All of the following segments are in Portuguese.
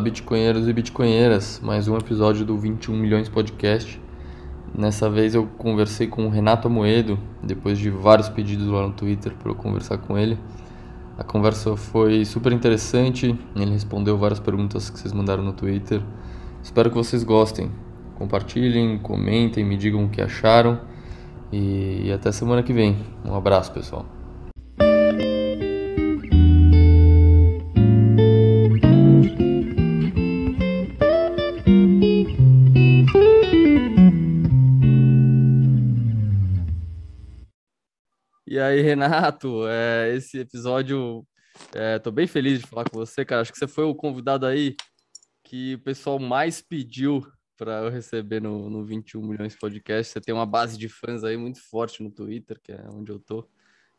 bitcoinheiros e bitcoinheiras, mais um episódio do 21 Milhões Podcast. Nessa vez eu conversei com o Renato Amoedo, depois de vários pedidos lá no Twitter para eu conversar com ele. A conversa foi super interessante, ele respondeu várias perguntas que vocês mandaram no Twitter. Espero que vocês gostem. Compartilhem, comentem, me digam o que acharam e até semana que vem. Um abraço, pessoal. aí, Renato. É, esse episódio, é, tô bem feliz de falar com você, cara. Acho que você foi o convidado aí que o pessoal mais pediu para eu receber no, no 21 Milhões Podcast. Você tem uma base de fãs aí muito forte no Twitter, que é onde eu tô.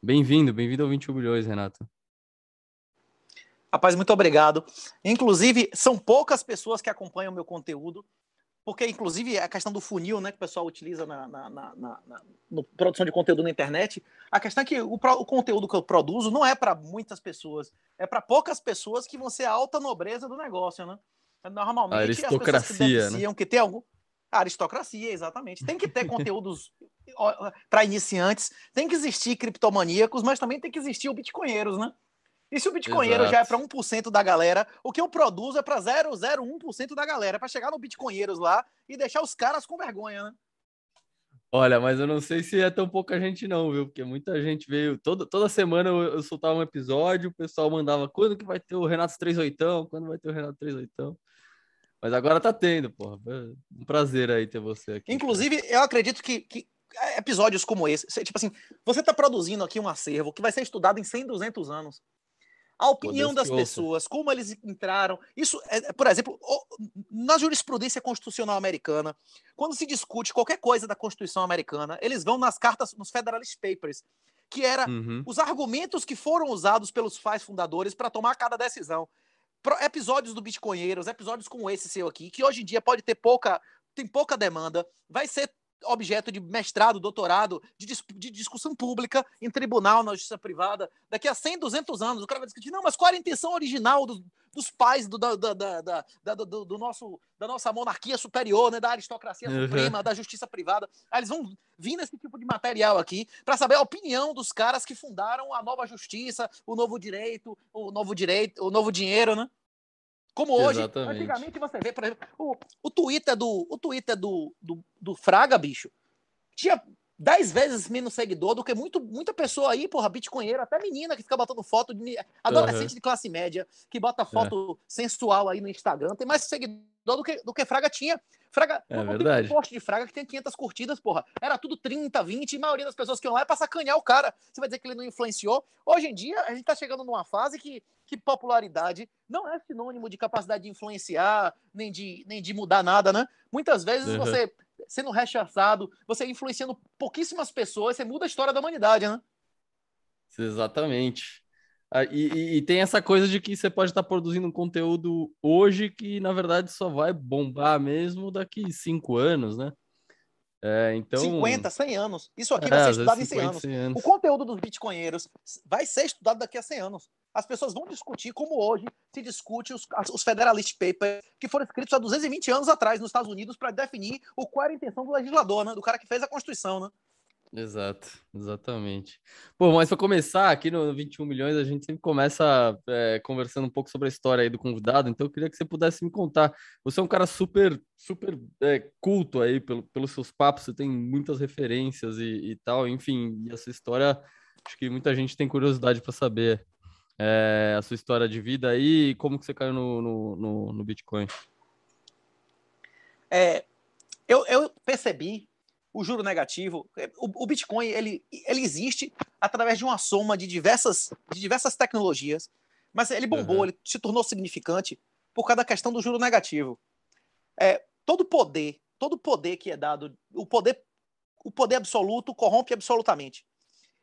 Bem-vindo, bem-vindo ao 21 Milhões, Renato. Rapaz, muito obrigado. Inclusive, são poucas pessoas que acompanham o meu conteúdo, porque inclusive a questão do funil, né, que o pessoal utiliza na, na, na, na produção de conteúdo na internet, a questão é que o, o conteúdo que eu produzo não é para muitas pessoas, é para poucas pessoas que vão ser a alta nobreza do negócio, né? Normalmente a aristocracia, as que né? que tem algum a aristocracia, exatamente. Tem que ter conteúdos para iniciantes, tem que existir criptomaníacos, mas também tem que existir o bitcoinheiros, né? E se o bitcoinheiro Exato. já é para 1% da galera, o que eu produzo é para 0,01% da galera, para chegar no bitcoinheiros lá e deixar os caras com vergonha, né? Olha, mas eu não sei se é tão pouca gente não, viu? Porque muita gente veio, toda, toda semana eu, eu soltava um episódio, o pessoal mandava quando que vai ter o Renato 38, quando vai ter o Renato 38. Mas agora tá tendo, porra. Um prazer aí ter você aqui. Inclusive, cara. eu acredito que, que episódios como esse, tipo assim, você tá produzindo aqui um acervo que vai ser estudado em 100, 200 anos a opinião das pessoas, como eles entraram. Isso, é, é por exemplo, na jurisprudência constitucional americana, quando se discute qualquer coisa da Constituição americana, eles vão nas cartas, nos Federalist Papers, que era uhum. os argumentos que foram usados pelos pais fundadores para tomar cada decisão. Pro, episódios do Bitcoinheiros, episódios como esse seu aqui, que hoje em dia pode ter pouca, tem pouca demanda, vai ser objeto de mestrado, doutorado, de, dis de, discussão pública, em tribunal, na justiça privada. Daqui a 100, 200 anos, o cara vai discutir, não, mas qual era a intenção original dos, dos pais do, da, da, da, do, do, nosso, da nossa monarquia superior, né, da aristocracia uhum. suprema, da justiça privada? Aí eles vão vir nesse tipo de material aqui para saber a opinião dos caras que fundaram a nova justiça, o novo direito, o novo direito, o novo dinheiro, né? Como hoje, Exatamente. antigamente você vê, por exemplo, o, o Twitter, do, o Twitter do, do, do Fraga, bicho, tinha dez vezes menos seguidor do que muito, muita pessoa aí, porra, bitcoinheira, até menina que fica botando foto de adolescente uhum. de classe média, que bota é. foto sensual aí no Instagram, tem mais seguidor do que, do que Fraga tinha. Fraga, é não verdade. tem um post de Fraga que tem 500 curtidas, porra. Era tudo 30, 20, e a maioria das pessoas que iam lá é pra sacanear o cara. Você vai dizer que ele não influenciou. Hoje em dia, a gente tá chegando numa fase que, que popularidade não é sinônimo de capacidade de influenciar, nem de, nem de mudar nada, né? Muitas vezes uhum. você sendo rechaçado, você influenciando pouquíssimas pessoas, você muda a história da humanidade, né? Exatamente. Ah, e, e, e, tem essa coisa de que você pode estar produzindo um conteúdo hoje que, na verdade, só vai bombar mesmo daqui cinco anos, né? É, então... 50, 100 anos. Isso aqui é, vai ser estudado 50, em 100 anos. 100 anos. O conteúdo dos bitcoinheiros vai ser estudado daqui a 100 anos. As pessoas vão discutir como hoje se discute os, os Federalist Papers que foram escritos há 220 anos atrás nos Estados Unidos para definir o, qual era a intenção do legislador, né? do cara que fez a Constituição. Né? Exato, exatamente. Bom, mas para começar, aqui no 21 milhões, a gente sempre começa é, conversando um pouco sobre a história aí do convidado, então eu queria que você pudesse me contar. Você é um cara super, super é, culto aí pelo, pelos seus papos, você tem muitas referências e, e tal, enfim, e a sua história, acho que muita gente tem curiosidade para saber é, a sua história de vida aí e como que você caiu no, no, no, no Bitcoin. É, eu, eu percebi o juro negativo. É, o, o, Bitcoin ele, ele existe através de uma soma de diversas, de diversas tecnologias, mas ele bombou, uhum. ele se tornou significante por causa da questão do juro negativo. É, todo poder, todo poder que é dado, o poder, o poder absoluto corrompe absolutamente.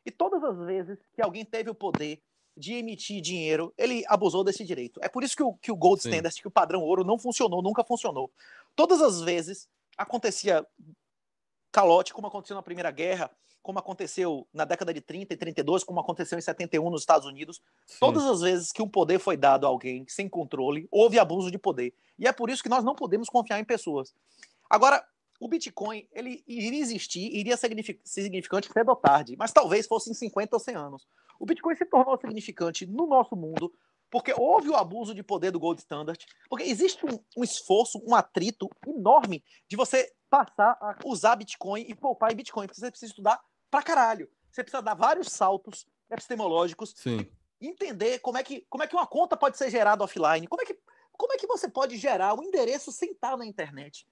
E todas as vezes que alguém teve o poder de emitir dinheiro, ele abusou desse direito. É por isso que o, que o gold Sim. standard, que o padrão ouro não funcionou, nunca funcionou. Todas as vezes acontecia calote, como aconteceu na Primeira Guerra, como aconteceu na década de 30 e 32, como aconteceu em 71 nos Estados Unidos. Sim. Todas as vezes que um poder foi dado a alguém sem controle, houve abuso de poder. E é por isso que nós não podemos confiar em pessoas. Agora, o Bitcoin, ele iria existir, iria ser significante cedo ou tarde, mas talvez fosse em 50 ou 100 anos. O Bitcoin se tornou significante no nosso mundo porque houve o abuso de poder do Gold Standard, porque existe um, um esforço, um atrito enorme de você passar a usar Bitcoin e poupar em Bitcoin, porque você precisa estudar pra caralho. Você precisa dar vários saltos epistemológicos, Sim. entender como é, que, como é que uma conta pode ser gerada offline, como é que, como é que você pode gerar um endereço sem estar na internet.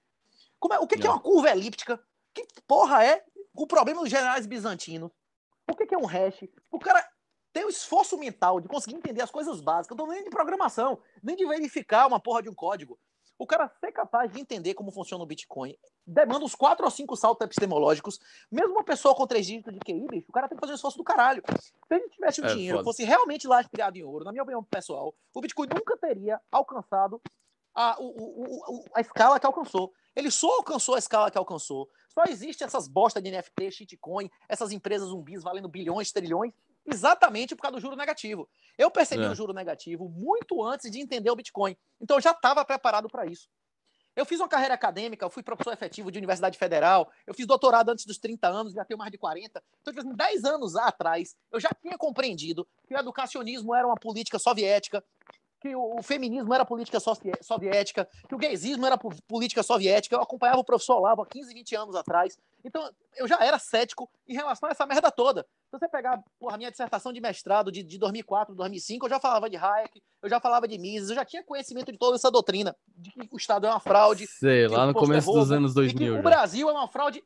Como é, o que, que é uma curva elíptica? Que porra é o problema dos generais bizantinos? O que, que é um hash? O cara tem o esforço mental de conseguir entender as coisas básicas. não tô nem de programação, nem de verificar uma porra de um código. O cara ser capaz de entender como funciona o Bitcoin demanda uns quatro ou cinco saltos epistemológicos. Mesmo uma pessoa com três dígitos de QI, bicho, o cara tem que fazer um esforço do caralho. Se ele tivesse o é, dinheiro, foda. fosse realmente lá criado em ouro, na minha opinião pessoal, o Bitcoin nunca teria alcançado a, o, o, o, a escala que alcançou. Ele só alcançou a escala que alcançou. Só existe essas bostas de NFT, shitcoin, essas empresas zumbis valendo bilhões, trilhões, exatamente por causa do juro negativo. Eu percebi é. o juro negativo muito antes de entender o Bitcoin. Então eu já estava preparado para isso. Eu fiz uma carreira acadêmica, eu fui professor efetivo de Universidade Federal, eu fiz doutorado antes dos 30 anos, já tenho mais de 40. Então, tipo, 10 assim, anos atrás, eu já tinha compreendido que o educacionismo era uma política soviética, que o feminismo era política soviética, que o gaysismo era política soviética. Eu acompanhava o professor Olavo há 15, 20 anos atrás. Então, eu já era cético em relação a essa merda toda. Se você pegar porra, a minha dissertação de mestrado de, de 2004, 2005, eu já falava de Hayek, eu já falava de Mises, eu já tinha conhecimento de toda essa doutrina de que o Estado é uma fraude. Sei, lá no tá começo roubo, dos anos 2000. que o Brasil é uma fraude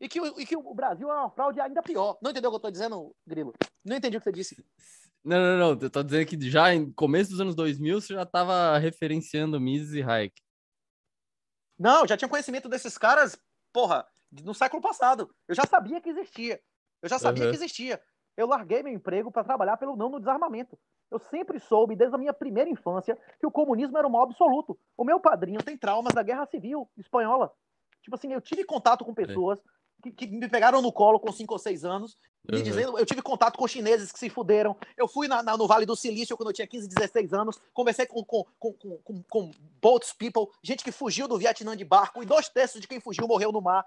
e que, e que o Brasil é uma fraude ainda pior. Não entendeu o que eu estou dizendo, Grilo? Não entendi o que você disse. Não, não, não. Eu tô dizendo que já em começo dos anos 2000 você já tava referenciando Mises e Hayek. Não, já tinha conhecimento desses caras, porra, no século passado. Eu já sabia que existia. Eu já sabia uhum. que existia. Eu larguei meu emprego para trabalhar pelo não no desarmamento. Eu sempre soube, desde a minha primeira infância, que o comunismo era um mal absoluto. O meu padrinho tem traumas da Guerra Civil Espanhola. Tipo assim, eu tive contato com pessoas que, que me pegaram no colo com 5 ou 6 anos, me uhum. dizendo, eu tive contato com chineses que se fuderam. Eu fui na, na, no Vale do Silício quando eu tinha 15, 16 anos, conversei com, com, com, com, com, com boats people, gente que fugiu do Vietnã de barco, e dois terços de quem fugiu morreu no mar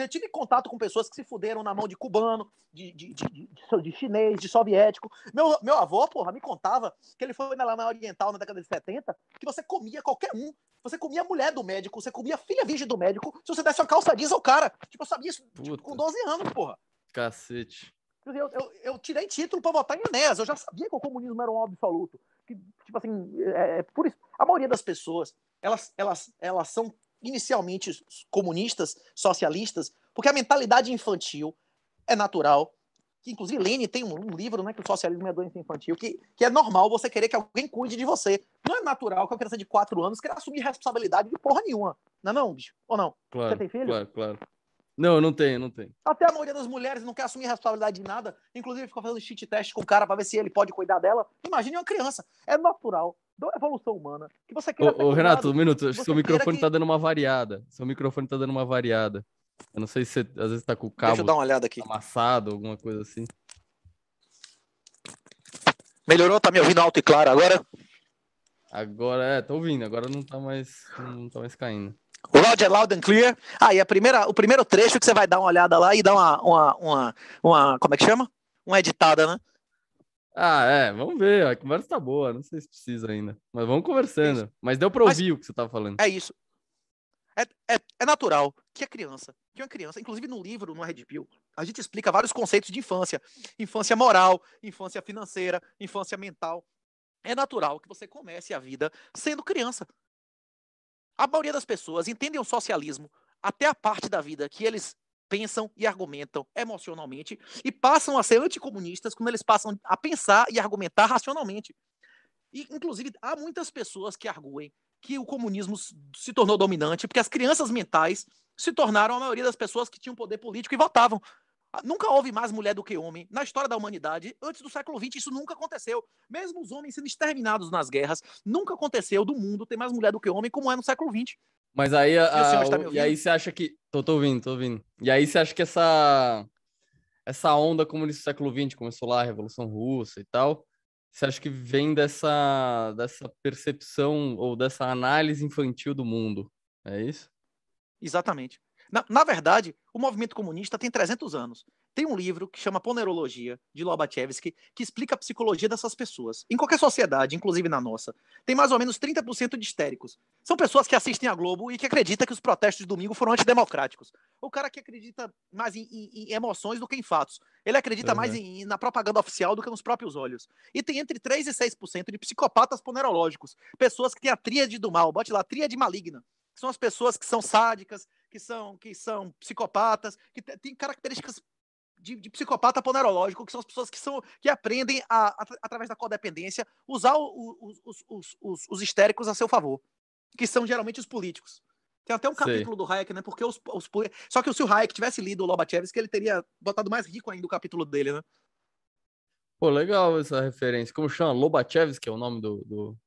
eu tive contato com pessoas que se fuderam na mão de cubano, de, de, de, de chinês, de soviético. Meu, meu avô, porra, me contava que ele foi lá na Oriental na década de 70, que você comia qualquer um. Você comia a mulher do médico, você comia a filha virgem do médico, se você desse uma calça jeans ao cara. Tipo, eu sabia isso tipo, com 12 anos, porra. Cacete. Eu, eu, eu tirei título para votar em Enéas. Eu já sabia que o comunismo era um absoluto. Que, tipo assim, é, é por isso. A maioria das pessoas, elas, elas, elas são inicialmente comunistas, socialistas, porque a mentalidade infantil é natural. Que, inclusive, Lene tem um, um livro, né, que o socialismo é doença infantil, que, que é normal você querer que alguém cuide de você. Não é natural que uma criança de 4 anos queira assumir responsabilidade de porra nenhuma. Não é não, bicho? Ou não? Claro, você tem filho? Claro, claro. Não, não tem, não tem. Até a maioria das mulheres não quer assumir responsabilidade de nada. Inclusive, ficou fazendo cheat test com o cara para ver se ele pode cuidar dela. Imagine uma criança. É natural da evolução humana que você quer Ô, ô Renato, um minuto. Seu microfone está dando uma variada. Seu microfone está dando uma variada. Eu não sei se você, às vezes está com o cabo Deixa eu dar uma olhada aqui. amassado, alguma coisa assim. Melhorou? Tá me ouvindo alto e claro agora? Agora, é, tô ouvindo. Agora não tá mais, não tá mais caindo. Loud and é Loud and Clear. Aí ah, a primeira, o primeiro trecho que você vai dar uma olhada lá e dar uma, uma, uma, uma como é que chama? Uma editada, né? Ah, é, vamos ver. A conversa tá boa, não sei se precisa ainda. Mas vamos é conversando. É mas deu pra ouvir mas, o que você tava falando. É isso. É, é, é, natural que a criança, que uma criança, inclusive no livro, no Red Pill, a gente explica vários conceitos de infância. Infância moral, infância financeira, infância mental. É natural que você comece a vida sendo criança. A maioria das pessoas entendem o socialismo até a parte da vida que eles pensam e argumentam emocionalmente e passam a ser anticomunistas quando eles passam a pensar e argumentar racionalmente. E, inclusive, há muitas pessoas que arguem que o comunismo se tornou dominante porque as crianças mentais se tornaram a maioria das pessoas que tinham poder político e votavam. Ah, nunca houve mais mulher do que homem na história da humanidade. Antes do século XX, isso nunca aconteceu. Mesmo os homens sendo exterminados nas guerras, nunca aconteceu do mundo ter mais mulher do que homem, como é no século XX. Mas aí, a, a, o, e aí você acha que. Tô, tô ouvindo, tô ouvindo. E aí você acha que essa, essa onda comunista do século XX começou lá, a Revolução Russa e tal. Você acha que vem dessa, dessa percepção ou dessa análise infantil do mundo? É isso? Exatamente. Na, na verdade, o movimento comunista tem 300 anos. Tem um livro que chama Ponerologia, de Lobachevsky, que explica a psicologia dessas pessoas. Em qualquer sociedade, inclusive na nossa, tem mais ou menos 30% de histéricos. São pessoas que assistem a Globo e que acreditam que os protestos de domingo foram antidemocráticos. O cara que acredita mais em, em, em emoções do que em fatos. Ele acredita uhum. mais em, na propaganda oficial do que nos próprios olhos. E tem entre 3% e 6% de psicopatas ponerológicos. Pessoas que têm a tríade do mal. Bote lá, tríade maligna. São as pessoas que são sádicas, que são que são psicopatas, que têm características de, de, psicopata ponerológico, que são as pessoas que, são, que aprendem, a, a, através da codependência, usar o, o, os, os, os, os, histéricos a seu favor, que são geralmente os políticos. Tem até um capítulo do Hayek, né? Porque os, os Só que se o Hayek tivesse lido o Lobachevsky, ele teria botado mais rico ainda o capítulo dele, né? Pô, legal essa referência. Como chama? Lobachevsky é o nome do, do,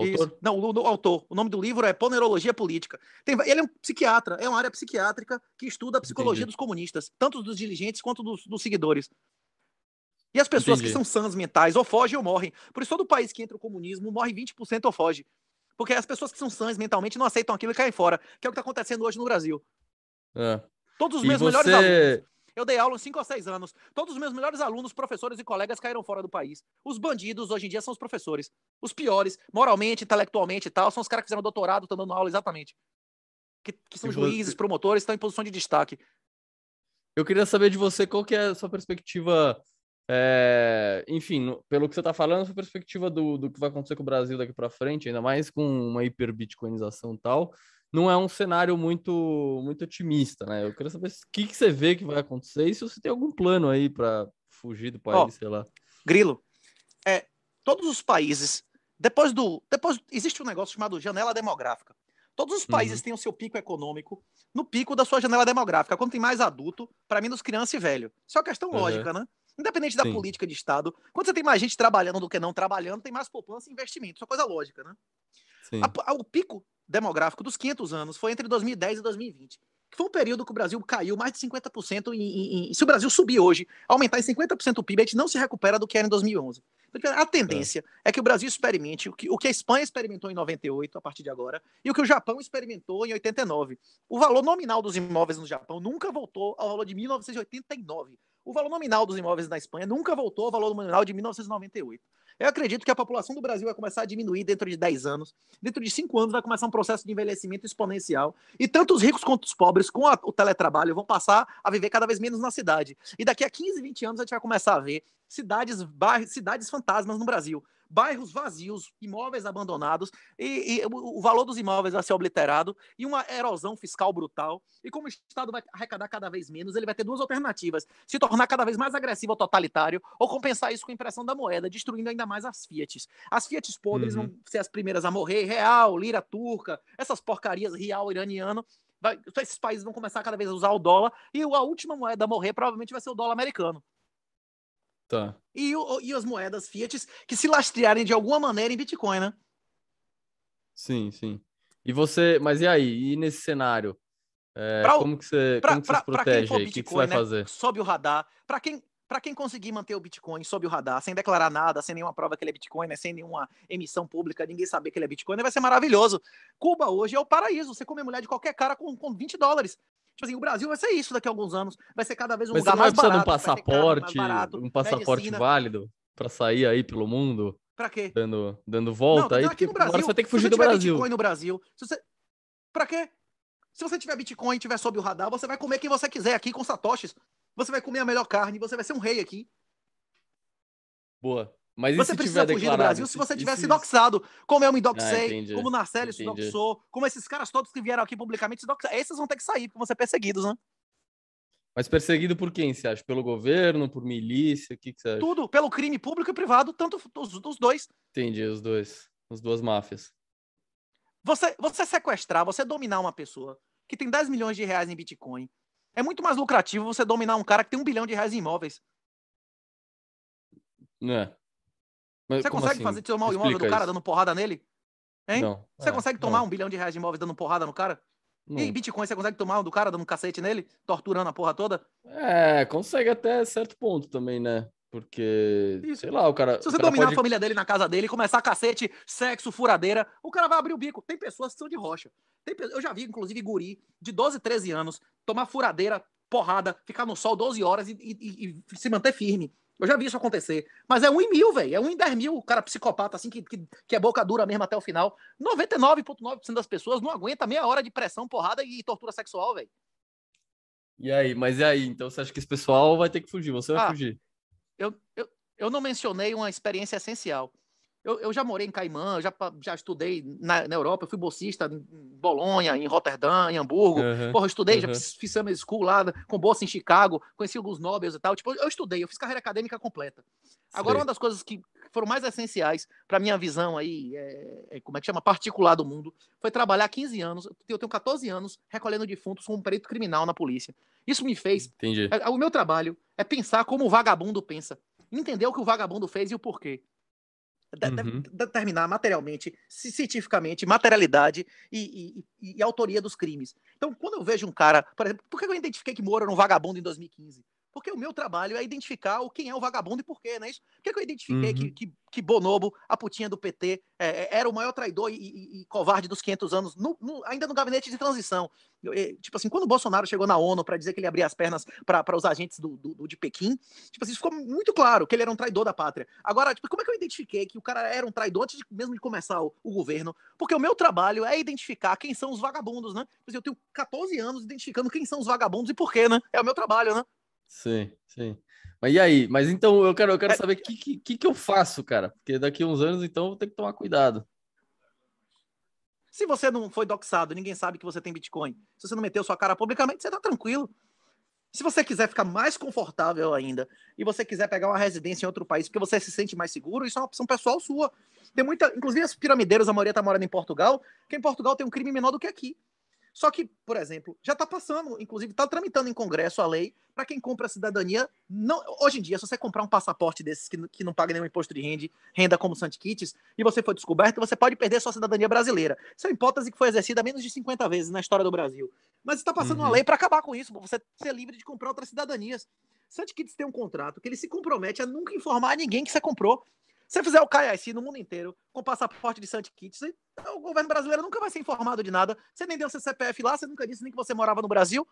isso. Não, o, autor. O nome do livro é Ponerologia Política. Tem, ele é um psiquiatra, é uma área psiquiátrica que estuda a psicologia Entendi. dos comunistas, tanto dos dirigentes quanto dos, dos seguidores. E as pessoas Entendi. que são sãs mentais ou fogem ou morrem. Por isso, todo país que entra o comunismo morre 20% ou foge. Porque as pessoas que são sãs mentalmente não aceitam aquilo e caem fora, que é o que está acontecendo hoje no Brasil. É. Todos os meus você... melhores alunos eu dei aula há cinco ou seis anos. Todos os meus melhores alunos, professores e colegas caíram fora do país. Os bandidos hoje em dia são os professores. Os piores, moralmente, intelectualmente e tal, são os caras que fizeram doutorado, estão dando aula exatamente. Que, que são e juízes, você... promotores, estão em posição de destaque. Eu queria saber de você qual que é a sua perspectiva é, enfim, pelo que você está falando, sua perspectiva do, do que vai acontecer com o Brasil daqui para frente, ainda mais com uma hiperbitcoinização e tal, não é um cenário muito muito otimista, né? Eu queria saber o que, que você vê que vai acontecer e se você tem algum plano aí para fugir do país, oh, sei lá. Grilo, é, todos os países, depois do. Depois, existe um negócio chamado janela demográfica. Todos os países uhum. têm o seu pico econômico no pico da sua janela demográfica. Quando tem mais adulto, para menos criança e velho. Isso é uma questão uhum. lógica, né? Independente da Sim. política de Estado, quando você tem mais gente trabalhando do que não trabalhando, tem mais poupança e investimento. Isso é coisa lógica, né? A, a, o pico demográfico dos 500 anos foi entre 2010 e 2020, que foi um período que o Brasil caiu mais de 50%. Em, em, se o Brasil subir hoje, aumentar em 50% o PIB, a gente não se recupera do que era em 2011. Porque então, a tendência é. é. que o Brasil experimente o que, o que a Espanha experimentou em 98, a partir de agora, e o que o Japão experimentou em 89. O valor nominal dos imóveis no Japão nunca voltou ao valor de 1989. O valor nominal dos imóveis na Espanha nunca voltou ao valor nominal de 1998. Eu acredito que a população do Brasil vai começar a diminuir dentro de 10 anos. Dentro de 5 anos vai começar um processo de envelhecimento exponencial. E tanto os ricos quanto os pobres, com a, o teletrabalho, vão passar a viver cada vez menos na cidade. E daqui a 15, 20 anos a gente vai começar a ver cidades, bairros, cidades fantasmas no Brasil. Bairros vazios, imóveis abandonados, e, e o, valor dos imóveis vai ser obliterado, e uma erosão fiscal brutal. E como o Estado vai arrecadar cada vez menos, ele vai ter duas alternativas: se tornar cada vez mais agressivo ou totalitário, ou compensar isso com a impressão da moeda, destruindo ainda mais as Fiat. As Fiat podres uhum. vão ser as primeiras a morrer, real, lira turca, essas porcarias real iraniano. Vai, esses países vão começar cada vez a usar o dólar e a última moeda a morrer provavelmente vai ser o dólar americano. Tá. E, e as moedas Fiat que se lastrearem de alguma maneira em Bitcoin, né? Sim, sim. E você, mas e aí? E nesse cenário? É, pra, como que você, pra, como que você pra, protege aí? O que, que, você vai né? fazer? Sobe o radar. Para quem para quem conseguir manter o Bitcoin sob o radar, sem declarar nada, sem nenhuma prova que ele é Bitcoin, né? sem nenhuma emissão pública, ninguém saber que ele é Bitcoin, vai ser maravilhoso. Cuba hoje é o paraíso. Você come mulher de qualquer cara com, com 20 dólares. Tipo assim, o Brasil vai ser isso daqui a alguns anos. Vai ser cada vez um Mas lugar mais barato. Mas precisa de um passaporte, barato, um passaporte medicina. válido para sair aí pelo mundo? Pra quê? Dando, dando volta não, aí, não, Brasil, agora você vai ter que fugir do Brasil. Bitcoin no Brasil, se você... Pra quê? Se você tiver Bitcoin e tiver sob o radar, você vai comer quem você quiser aqui com satoshis você vai comer a melhor carne, você vai ser um rei aqui. Boa. Mas você precisa fugir declarado? do Brasil se você tivesse isso, doxado, como eu me doxei, ah, como o Narcélio se doxou, como esses caras todos que vieram aqui publicamente se doxaram. Esses vão ter que sair, porque vão ser perseguidos, né? Mas perseguido por quem, você acha? Pelo governo, por milícia? O que, que você acha? Tudo, pelo crime público e privado, tanto dos dois. Entendi, os dois. As duas máfias. Você, você sequestrar, você dominar uma pessoa que tem 10 milhões de reais em Bitcoin, é muito mais lucrativo você dominar um cara que tem um bilhão de reais em imóveis. É. você consegue assim? fazer tomar o imóvel do cara isso. dando porrada nele? Hein? Não. Você é, consegue tomar não. um bilhão de reais de imóveis dando porrada no cara? Não. E Bitcoin, você consegue tomar um do cara dando um cacete nele? Torturando a porra toda? É, consegue até certo ponto também, né? Porque, Isso. sei lá, o cara. Se você cara dominar pode... a família dele na casa dele, começar cacete, sexo, furadeira, o cara vai abrir o bico. Tem pessoas que são de rocha. Tem, eu já vi, inclusive, guri de 12, 13 anos tomar furadeira, porrada, ficar no sol 12 horas e, e, e se manter firme. Eu já vi isso acontecer. Mas é um em mil, velho. É um em 10 mil. O cara psicopata, assim, que, que, que, é boca dura mesmo até o final. 99,9% das pessoas não aguenta meia hora de pressão, porrada e tortura sexual, velho. E aí? Mas e aí? Então você acha que esse pessoal vai ter que fugir? Você vai ah, fugir? eu, eu, eu não mencionei uma experiência essencial. Eu, eu já morei em Caimã, já, já estudei na, na Europa, eu fui bolsista em Bolonha, em Roterdã, em Hamburgo. Uhum, Porra, eu estudei, uhum. já fiz, fiz summer school lá, com bolsa em Chicago, conheci alguns nobres e tal. Tipo, eu estudei, eu fiz carreira acadêmica completa. Agora, Sei. uma das coisas que foram mais essenciais para minha visão aí, é, é, como é que chama, particular do mundo, foi trabalhar 15 anos, eu tenho 14 anos, recolhendo defuntos com um perito criminal na polícia. Isso me fez... Entendi. É, o meu trabalho é pensar como o vagabundo pensa. Entender o que o vagabundo fez e o porquê. Uhum. determinar materialmente, cientificamente, materialidade e, e, e, autoria dos crimes. Então, quando eu vejo um cara, por exemplo, por que eu identifiquei que Moro era um vagabundo em 2015? Porque o meu trabalho é identificar o quem é o vagabundo e por quê, não é isso? Por que, que eu identifiquei uhum. que, que, que, Bonobo, a putinha do PT, é, é, era o maior traidor e, e, e, covarde dos 500 anos, no, no, ainda no gabinete de transição? Eu, eu, tipo assim, quando o Bolsonaro chegou na ONU para dizer que ele abria as pernas para os agentes do, do, do, de Pequim, tipo assim, ficou muito claro que ele era um traidor da pátria. Agora, tipo, como é que eu identifiquei que o cara era um traidor antes de, mesmo de começar o, o, governo? Porque o meu trabalho é identificar quem são os vagabundos, né? Tipo assim, eu tenho 14 anos identificando quem são os vagabundos e por quê, né? É o meu trabalho, né? Sim, sim. Mas e aí? Mas então eu quero, eu quero é saber o que, que, que eu faço, cara. Porque daqui a uns anos, então, eu vou ter que tomar cuidado. Se você não foi doxado, ninguém sabe que você tem Bitcoin. Se você não meteu sua cara publicamente, você tá tranquilo. Se você quiser ficar mais confortável ainda e você quiser pegar uma residência em outro país porque você se sente mais seguro, isso é uma opção pessoal sua. Tem muita, inclusive as piramideiras, a maioria tá morando em Portugal, que em Portugal tem um crime menor do que aqui. Só que, por exemplo, já está passando, inclusive está tramitando em Congresso a lei para quem compra a cidadania. Não, hoje em dia, se você comprar um passaporte desses que, que não paga nenhum imposto de renda, renda como Santi Kitts, e você for descoberto, você pode perder sua cidadania brasileira. Isso é uma hipótese que foi exercida menos de 50 vezes na história do Brasil. Mas está passando uhum. uma lei para acabar com isso, para você ser livre de comprar outras cidadanias. Santi Kitts tem um contrato que ele se compromete a nunca informar a ninguém que você comprou. Se fizer o KYC no mundo inteiro, com passaporte de Santi Kitts, o governo brasileiro nunca vai ser informado de nada. Você nem deu seu CPF lá, você nunca disse nem que você morava no Brasil.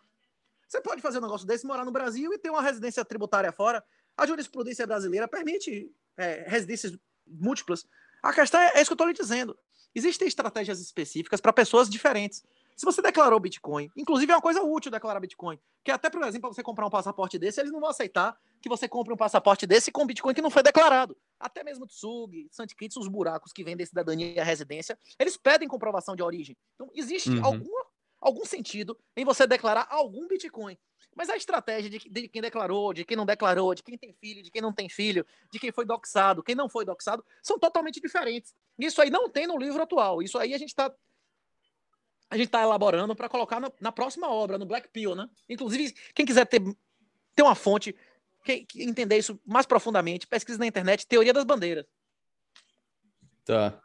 Você pode fazer um negócio desse, morar no Brasil e ter uma residência tributária fora. A jurisprudência brasileira permite é, residências múltiplas. A questão é, é isso que eu estou lhe dizendo. Existem estratégias específicas para pessoas diferentes. Se você declarou Bitcoin, inclusive é uma coisa útil declarar Bitcoin, que é até, por exemplo, para você comprar um passaporte desse, eles não vão aceitar que você compre um passaporte desse com Bitcoin que não foi declarado até mesmo Tsug, Santikits, os buracos que vendem cidadania e residência, eles pedem comprovação de origem. Então, existe uhum. alguma, algum sentido em você declarar algum Bitcoin. Mas a estratégia de, de, quem declarou, de quem não declarou, de quem tem filho, de quem não tem filho, de quem foi doxado, quem não foi doxado, são totalmente diferentes. Isso aí não tem no livro atual. Isso aí a gente está a gente está elaborando para colocar na, na, próxima obra, no Black Pill, né? Inclusive, quem quiser ter, ter uma fonte quem entender isso mais profundamente, Pesquisa na internet Teoria das Bandeiras. Tá.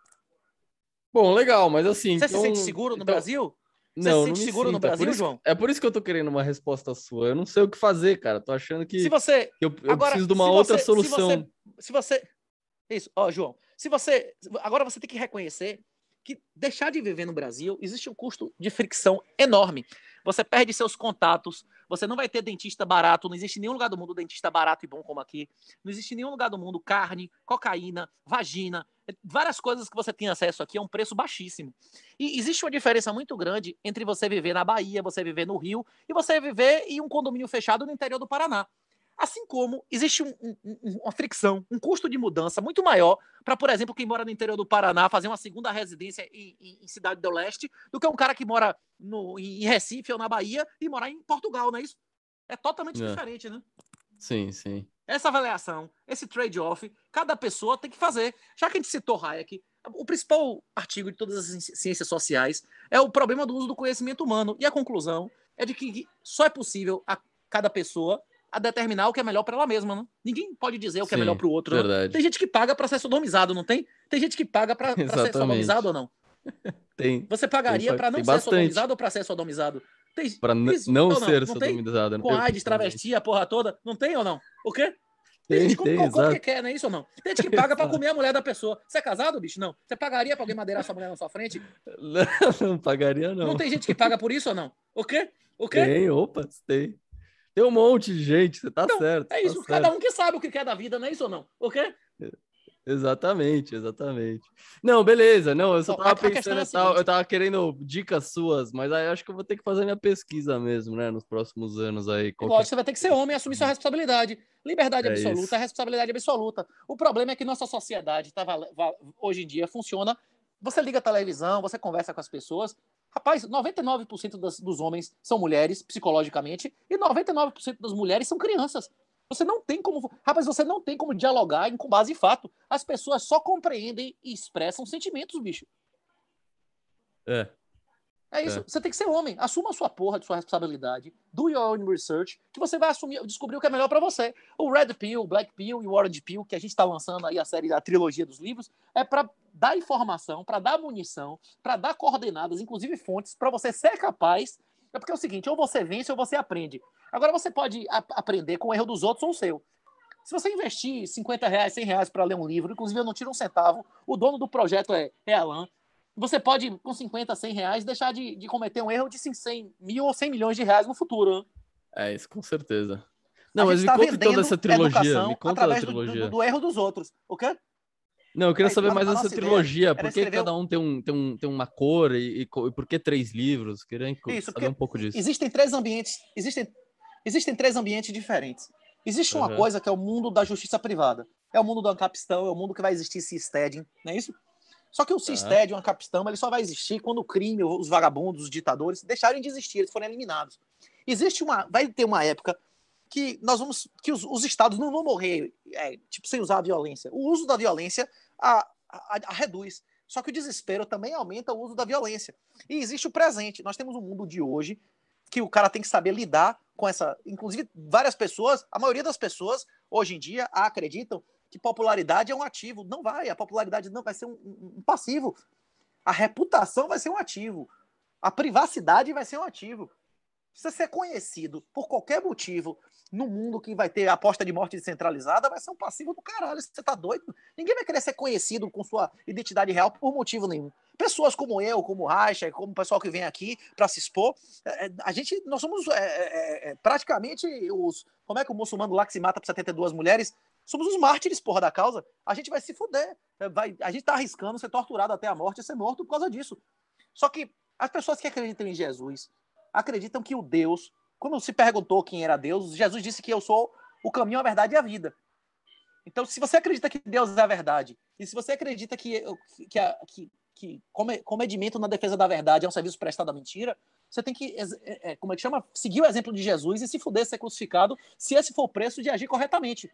Bom, legal, mas assim. Você então... se sente seguro no então... Brasil? Você não, se sente não seguro no é Brasil, é isso, João? É por isso que eu tô querendo uma resposta sua. Eu não sei o que fazer, cara. Tô achando que. Se você. Que eu, eu agora, preciso de uma outra você, solução. Se você. Se você... Isso, ó, João. Se você. Agora você tem que reconhecer que deixar de viver no Brasil existe um custo de fricção enorme. Você perde seus contatos, você não vai ter dentista barato, não existe nenhum lugar do mundo dentista barato e bom como aqui. Não existe nenhum lugar do mundo carne, cocaína, vagina, várias coisas que você tem acesso aqui a um preço baixíssimo. E existe uma diferença muito grande entre você viver na Bahia, você viver no Rio e você viver em um condomínio fechado no interior do Paraná. Assim como existe um, um, uma fricção, um custo de mudança muito maior para, por exemplo, quem mora no interior do Paraná fazer uma segunda residência em, em, em Cidade do Leste do que um cara que mora no, em Recife ou na Bahia e morar em Portugal, não é isso? É totalmente é. diferente, né? Sim, sim. Essa avaliação, esse trade-off, cada pessoa tem que fazer. Já que a gente citou Hayek, o principal artigo de todas as ciências sociais é o problema do uso do conhecimento humano. E a conclusão é de que só é possível a cada pessoa a determinar o que é melhor para ela mesma, né? Ninguém pode dizer o que é Sim, é melhor para o outro. Né? Tem gente que paga para ser sodomizado, não tem? Tem gente que paga para ser sodomizado ou não? Tem. Você pagaria para não ser bastante. sodomizado ou para ser sodomizado? Tem, não, não ser não sodomizado. Né? Com AIDS, travesti, a porra toda, não tem ou não? O quê? Tem, tem gente que quer, não é isso ou não? Tem gente que paga para comer a mulher da pessoa. Você é casado, bicho? Não. Você pagaria para alguém madeirar sua mulher na sua frente? Não, não pagaria, não. Não tem gente que paga por isso ou não? O quê? O quê? Tem, opa, tem. Tem um monte de gente, você tá então, certo. É tá isso, tá cada certo. um que sabe o que quer da vida, não é isso ou não? Ok? Exatamente, exatamente. Não, beleza. Não, eu só tava a, pensando é tal, eu tava querendo dicas suas, mas aí acho que eu vou ter que fazer minha pesquisa mesmo, né? Nos próximos anos aí. Qualquer... Lógico, você vai ter que ser é homem e assumir sua responsabilidade. Liberdade é absoluta, isso. responsabilidade absoluta. O problema é que nossa sociedade tá, hoje em dia funciona. Você liga a televisão, você conversa com as pessoas, Rapaz, 99% das, dos homens são mulheres, psicologicamente, e 99% das mulheres são crianças. Você não tem como. Rapaz, você não tem como dialogar com base em fato. As pessoas só compreendem e expressam sentimentos, bicho. É. É isso. É. Você tem que ser homem. Assuma a sua porra de sua responsabilidade. Do your own research, que você vai assumir, descobrir o que é melhor para você. O Red Pill, o Black Pill e o Orange Pill, que a gente está lançando aí a série, a trilogia dos livros, é para dar informação, para dar munição, para dar coordenadas, inclusive fontes, para você ser capaz. É porque é o seguinte, ou você vence ou você aprende. Agora você pode aprender com o erro dos outros ou o seu. Se você investir 50 reais, 100 reais para ler um livro, inclusive eu não tiro um centavo, o dono do projeto é, é Alan, você pode, com 50, 100 reais, deixar de, de cometer um erro de 100 mil ou 100 milhões de reais no futuro. Né? É, isso com certeza. Não, mas me tá conta toda então essa trilogia. Me conta da trilogia. Do, do, do, erro dos outros. O quê? Não, eu queria Aí, é, saber mais dessa trilogia. Por que escrever... cada um tem, um, tem, um, tem uma cor e, e, e por que três livros? Queria isso, saber um pouco disso. Existem três ambientes. Existem, existem três ambientes diferentes. Existe uhum. uma coisa que é o mundo da justiça privada. É o mundo do Ancapistão, é o mundo que vai existir se steading, não é isso? Só que o Cisted, uhum. uma Capistama, ele só vai existir quando o crime, os vagabundos, os ditadores deixarem de existir, eles forem eliminados. Existe uma, vai ter uma época que nós vamos, que os, os estados não vão morrer, é, tipo sem usar a violência. O uso da violência a, a, a reduz. Só que o desespero também aumenta o uso da violência. E existe o presente. Nós temos um mundo de hoje que o cara tem que saber lidar com essa. Inclusive, várias pessoas, a maioria das pessoas hoje em dia acreditam que popularidade é um ativo. Não vai, a popularidade não vai ser um, um passivo. A reputação vai ser um ativo. A privacidade vai ser um ativo. Precisa ser conhecido por qualquer motivo. No mundo que vai ter aposta de morte descentralizada, vai ser um passivo do caralho. Você tá doido? Ninguém vai querer ser conhecido com sua identidade real por motivo nenhum. Pessoas como eu, como Racha, como o pessoal que vem aqui para se expor, é, é, a gente, nós somos é, é, é, praticamente os. Como é que o muçulmano lá que se mata por 72 mulheres Somos os mártires, porra, da causa. A gente vai se fuder. É, vai, a gente tá arriscando ser torturado até a morte e ser morto por causa disso. Só que as pessoas que acreditam em Jesus acreditam que o Deus, quando se perguntou quem era Deus, Jesus disse que eu sou o caminho, a verdade e a vida. Então, se você acredita que Deus é a verdade, e se você acredita que, que, a, que, que comedimento na defesa da verdade é um serviço prestado à mentira, você tem que, é, é, como é que chama? Seguir o exemplo de Jesus e se fuder, ser crucificado, se esse for o preço de agir corretamente.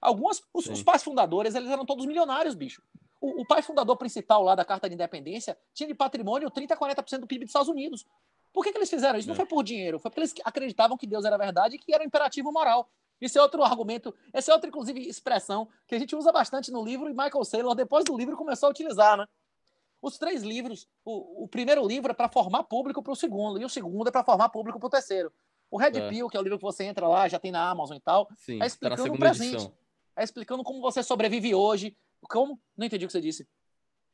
Algumas, os, os, pais fundadores, eles eram todos milionários, bicho. O, o, pai fundador principal lá da Carta de Independência tinha de patrimônio 30, 40% do PIB dos Estados Unidos. Por que, que eles fizeram isso? Não é. foi por dinheiro, foi porque eles acreditavam que Deus era verdade e que era um imperativo moral. Esse é outro argumento, essa é outra, inclusive, expressão que a gente usa bastante no livro e Michael Saylor, depois do livro, começou a utilizar, né? Os três livros, o, o primeiro livro é para formar público para o segundo, e o segundo é para formar público para o terceiro. O Red é. Pill, que é o livro que você entra lá, já tem na Amazon e tal, Sim, é tá explicando tá o presente. Edição é explicando como você sobrevive hoje. Como? Não entendi o que você disse.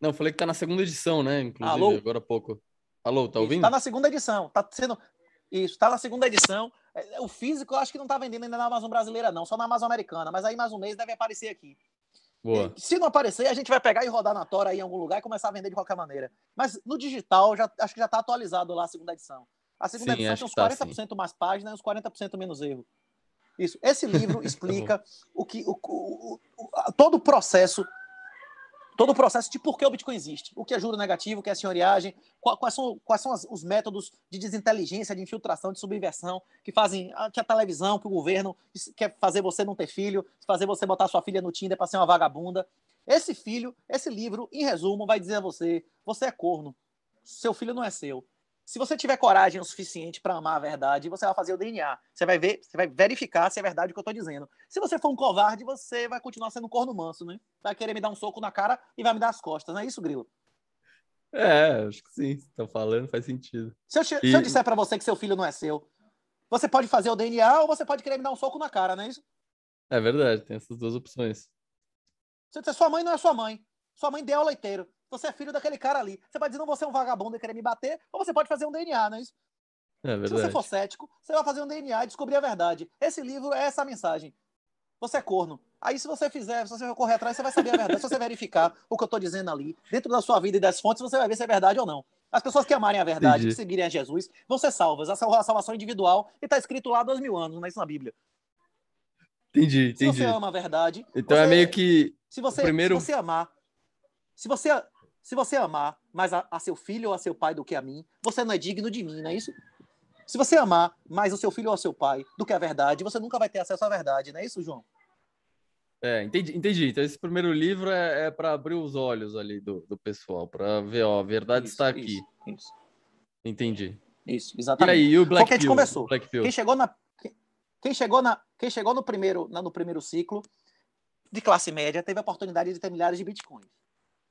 Não, falei que tá na segunda edição, né? Inclusive, Alô? agora há pouco. Alô, tá ouvindo? Isso, tá na segunda edição. Tá sendo. Isso, tá na segunda edição. É, o físico eu acho que não tá vendendo ainda na Amazon brasileira, não, só na Amazon americana, mas aí mais um mês deve aparecer aqui. Boa. Se não aparecer, a gente vai pegar e rodar na Tora aí em algum lugar e começar a vender de qualquer maneira. Mas no digital, já, acho que já tá atualizado lá a segunda edição. A segunda sim, edição tem uns 40% tá, mais páginas e uns 40% menos erro. Isso. Esse livro tá explica o que o, o, o, todo o processo todo o processo de por que o Bitcoin existe, o que é juro negativo, o que é senhoriagem, quais são, quais são as, os métodos de desinteligência, de infiltração, de subversão que fazem ah, que a televisão, que o governo quer fazer você não ter filho, fazer você botar sua filha no Tinder para ser uma vagabunda. Esse filho, esse livro, em resumo, vai dizer a você: você é corno, seu filho não é seu. Se você tiver coragem o suficiente para amar a verdade, você vai fazer o DNA. Você vai ver, você vai verificar se é verdade o que eu estou dizendo. Se você for um covarde, você vai continuar sendo um corno manso, né? Vai querer me dar um soco na cara e vai me dar as costas, não é isso, Grilo? É, acho que sim. Estão falando, faz sentido. Se eu, e... se eu disser para você que seu filho não é seu, você pode fazer o DNA ou você pode querer me dar um soco na cara, não é isso? É verdade, tem essas duas opções. Se eu disser sua mãe não é sua mãe, sua mãe deu leiteiro. Você é filho daquele cara ali. Você pode dizer, não, você é um vagabundo e querer me bater, ou você pode fazer um DNA, não é isso? É Se você for cético, você vai fazer um DNA e descobrir a verdade. Esse livro é essa mensagem. Você é corno. Aí, se você fizer, se você correr atrás, você vai saber a verdade. se você verificar o que eu estou dizendo ali, dentro da sua vida e das fontes, você vai ver se é verdade ou não. As pessoas que amarem a verdade, Entendi. que seguirem a Jesus, vão ser salvas. A salvação individual e está escrito lá há dois mil anos, não é isso na Bíblia. Entendi, entendi. Se você ama a verdade. Então é você, é meio que. Se você, primeiro... se você amar. Se você, se você amar mais a, a, seu filho ou a seu pai do que a mim, você não é digno de mim, não é isso? Se você amar mais o seu filho ou o seu pai do que a verdade, você nunca vai ter acesso à verdade, não é isso, João? É, entendi, entendi. Então, esse primeiro livro é, é para abrir os olhos ali do, do pessoal, para ver, ó, a verdade isso, está aqui. Isso, isso. Entendi. Isso, exatamente. E aí, o Black Pill, a Black Pill. Quem chegou, na, quem, chegou na, quem chegou no primeiro, na, no primeiro ciclo de classe média teve a oportunidade de ter milhares de bitcoins.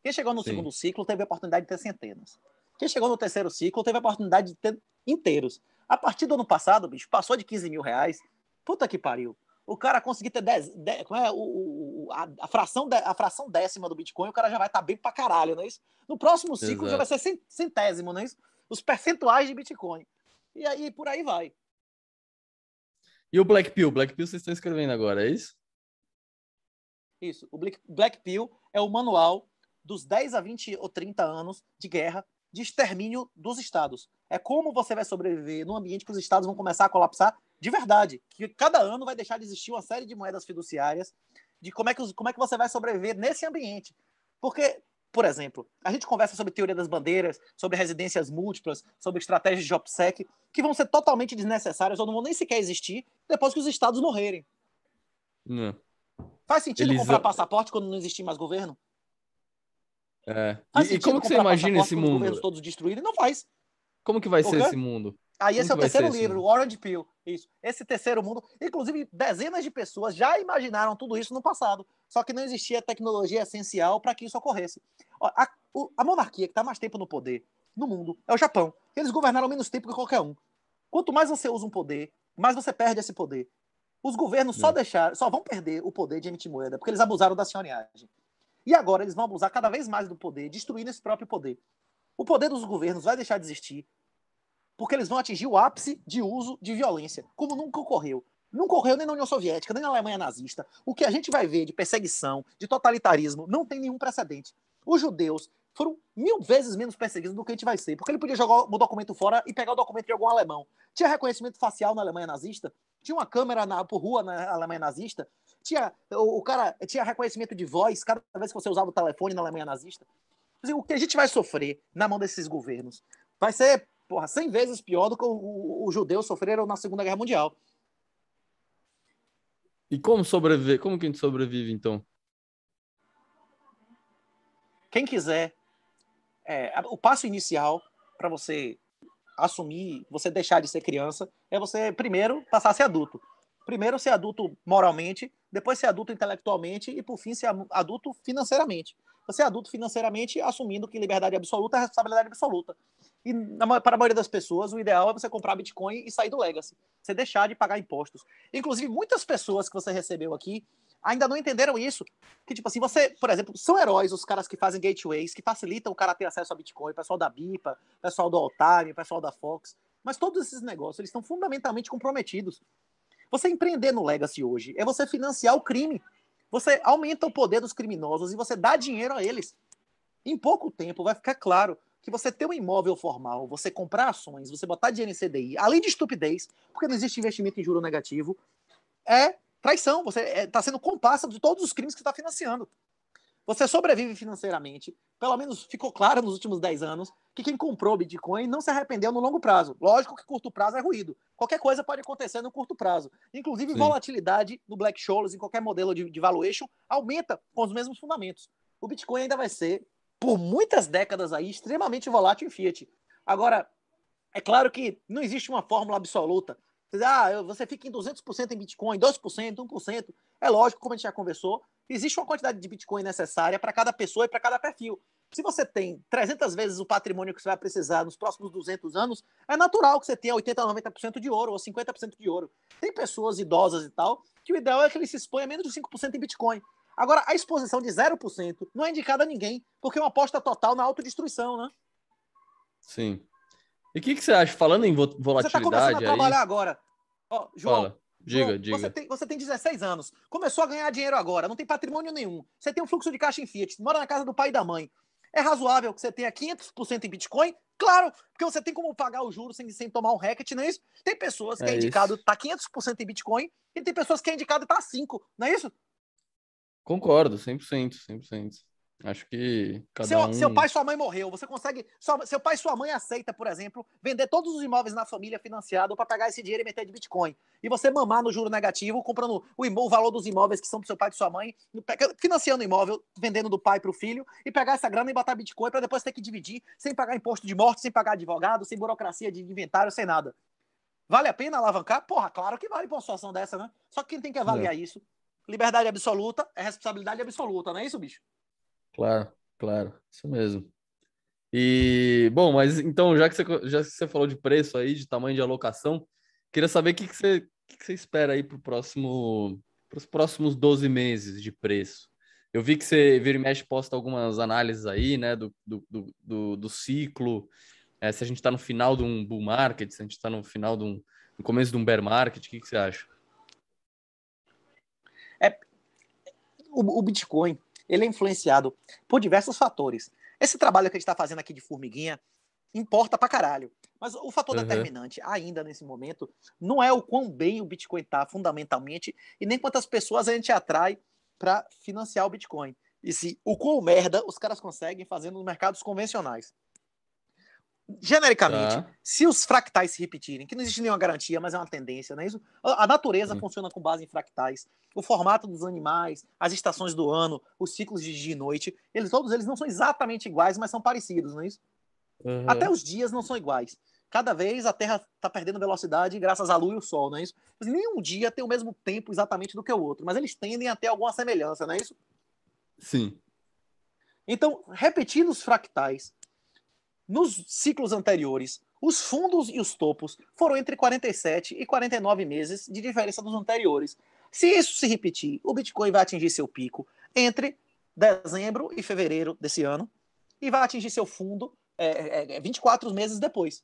Quem chegou no Sim. segundo ciclo teve a oportunidade de ter centenas. Quem chegou no terceiro ciclo teve a oportunidade de ter inteiros. A partir do ano passado, bicho, passou de 15 mil reais. Puta que pariu. O cara conseguir ter 10. como é, o, a, a, fração de, a fração décima do Bitcoin, o cara já vai estar tá bem pra caralho, não é isso? No próximo ciclo Exato. já vai ser centésimo, não é isso? Os percentuais de Bitcoin. E aí por aí vai. E o Black Pill? Black Pill vocês estão escrevendo agora, é isso? Isso. O Black Pill é o manual dos 10 a 20 ou 30 anos de guerra, de extermínio dos estados. É como você vai sobreviver num ambiente que os estados vão começar a colapsar de verdade, que cada ano vai deixar de existir uma série de moedas fiduciárias, de como é que, como é que você vai sobreviver nesse ambiente. Porque, por exemplo, a gente conversa sobre teoria das bandeiras, sobre residências múltiplas, sobre estratégias de OPSEC, que vão ser totalmente desnecessárias ou não vão nem sequer existir depois que os estados morrerem. Não. Faz sentido Eles... comprar passaporte quando não existir mais governo? É. e, e como que você imagina esse mundo? todos destruídos, não faz. Como que vai okay? ser esse mundo? Aí ah, esse é o terceiro livro, Orange Peel. Isso. Esse terceiro mundo. Inclusive, dezenas de pessoas já imaginaram tudo isso no passado. Só que não existia tecnologia essencial para que isso ocorresse. Ó, a, o, a, monarquia que está mais tempo no poder no mundo é o Japão. Eles governaram menos tempo que qualquer um. Quanto mais você usa um poder, mais você perde esse poder. Os governos só é. deixaram, só vão perder o poder de emitir moeda, porque eles abusaram da senhoriagem. E agora eles vão abusar cada vez mais do poder, destruindo esse próprio poder. O poder dos governos vai deixar de existir, porque eles vão atingir o ápice de uso de violência, como nunca ocorreu. Nunca ocorreu nem na União Soviética, nem na Alemanha nazista. O que a gente vai ver de perseguição, de totalitarismo, não tem nenhum precedente. Os judeus foram mil vezes menos perseguidos do que a gente vai ser, porque ele podia jogar o documento fora e pegar o documento de algum alemão. Tinha reconhecimento facial na Alemanha nazista, tinha uma câmera na, por rua na Alemanha nazista, tinha, o, o cara tinha reconhecimento de voz cada vez que você usava o telefone na Alemanha nazista. Assim, o que a gente vai sofrer na mão desses governos vai ser porra, 100 vezes pior do que os judeus sofreram na Segunda Guerra Mundial. E como sobreviver? Como que a gente sobrevive, então? Quem quiser, é, o passo inicial para você assumir, você deixar de ser criança, é você primeiro passar a ser adulto. Primeiro ser adulto moralmente, depois ser adulto intelectualmente e, por fim, ser adulto financeiramente. Você então, é adulto financeiramente assumindo que liberdade absoluta é responsabilidade absoluta. E para a maioria das pessoas, o ideal é você comprar Bitcoin e sair do Legacy. Você deixar de pagar impostos. Inclusive, muitas pessoas que você recebeu aqui ainda não entenderam isso. Que, tipo assim, você, por exemplo, são heróis os caras que fazem gateways, que facilitam o cara ter acesso a Bitcoin, pessoal da BIPA, pessoal do Altime, pessoal da Fox. Mas todos esses negócios, eles estão fundamentalmente comprometidos você empreender no Legacy hoje é você financiar o crime. Você aumenta o poder dos criminosos e você dá dinheiro a eles. Em pouco tempo vai ficar claro que você ter um imóvel formal, você comprar ações, você botar dinheiro em CDI, além de estupidez, porque não existe investimento em juro negativo, é traição. Você está é, sendo comparsa de todos os crimes que está financiando. Você sobrevive financeiramente. Pelo menos ficou claro nos últimos 10 anos que quem comprou Bitcoin não se arrependeu no longo prazo. Lógico que curto prazo é ruído. Qualquer coisa pode acontecer no curto prazo. Inclusive, Sim. volatilidade no Black Scholes, em qualquer modelo de, de valuation, aumenta com os mesmos fundamentos. O Bitcoin ainda vai ser, por muitas décadas aí, extremamente volátil em Fiat. Agora, é claro que não existe uma fórmula absoluta. Ah, você fica em 200% em Bitcoin, 2%, 1%. É lógico, como a gente já conversou, existe uma quantidade de Bitcoin necessária para cada pessoa e para cada perfil. Se você tem 300 vezes o patrimônio que você vai precisar nos próximos 200 anos, é natural que você tenha 80, 90% de ouro ou 50% de ouro. Tem pessoas idosas e tal que o ideal é que ele se exponha a menos de 5% em Bitcoin. Agora, a exposição de 0% não é indicada a ninguém, porque é uma aposta total na autodestruição, né? Sim. E o que, que, você acha, falando em volatilidade... Você está começando a trabalhar aí... agora. Ó, João, Fala. Diga, Bom, diga. Você tem, você tem 16 anos, começou a ganhar dinheiro agora, não tem patrimônio nenhum, você tem um fluxo de caixa em Fiat, mora na casa do pai e da mãe. É razoável que você tenha 500% em Bitcoin? Claro, porque você tem como pagar o juro sem, sem tomar um hacket, não é isso? Tem pessoas que é, é indicado estar tá 500% em Bitcoin e tem pessoas que é indicado estar tá 5, não é isso? Concordo, 100%, 100%. Acho que cada seu, um... seu pai e sua mãe morreu, você consegue... Sua, seu pai e sua mãe aceita, por exemplo, vender todos os imóveis na família financiado para pegar esse dinheiro e meter de Bitcoin. E você mamar no juro negativo, comprando o, o valor dos imóveis que são do seu pai e sua mãe, financiando o imóvel, vendendo do pai para o filho, e pegar essa grana e botar Bitcoin para depois ter que dividir, sem pagar imposto de morte, sem pagar advogado, sem burocracia de inventário, sem nada. Vale a pena alavancar? Porra, claro que vale para uma situação dessa, né? Só que quem tem que avaliar é. isso? Liberdade absoluta é responsabilidade absoluta, não é isso, bicho? Claro, claro, isso mesmo. E, bom, mas então, já que você, já que você falou de preço aí, de tamanho de alocação, queria saber o que, que, você, que, que você espera aí para próximo, os próximos 12 meses de preço. Eu vi que você, vira e mexe, posta algumas análises aí, né, do, do, do, do ciclo, é, se a gente está no final de um bull market, se a gente está no final de um no começo de um bear market, o que, que você acha? É, o, o Bitcoin, ele é influenciado por diversos fatores. Esse trabalho que a gente está fazendo aqui de formiguinha importa pra caralho. Mas o fator uhum. determinante ainda nesse momento não é o quão bem o Bitcoin está fundamentalmente e nem quantas pessoas a gente atrai para financiar o Bitcoin. E se o quão merda os caras conseguem fazendo nos mercados convencionais genericamente, tá. se os fractais se repetirem, que não existe nenhuma garantia, mas é uma tendência, não é isso? A natureza funciona com base em fractais. O formato dos animais, as estações do ano, os ciclos de dia e noite, eles todos eles não são exatamente iguais, mas são parecidos, não é isso? Uhum. Até os dias não são iguais. Cada vez a Terra está perdendo velocidade graças à Lua e ao Sol, não é isso? Mas nenhum dia tem o mesmo tempo exatamente do que o outro, mas eles tendem a ter alguma semelhança, não é isso? Sim. Então, repetindo os fractais, nos ciclos anteriores, os fundos e os topos foram entre 47 e 49 meses de diferença dos anteriores. Se isso se repetir, o Bitcoin vai atingir seu pico entre dezembro e fevereiro desse ano e vai atingir seu fundo é, é, 24 é, meses depois.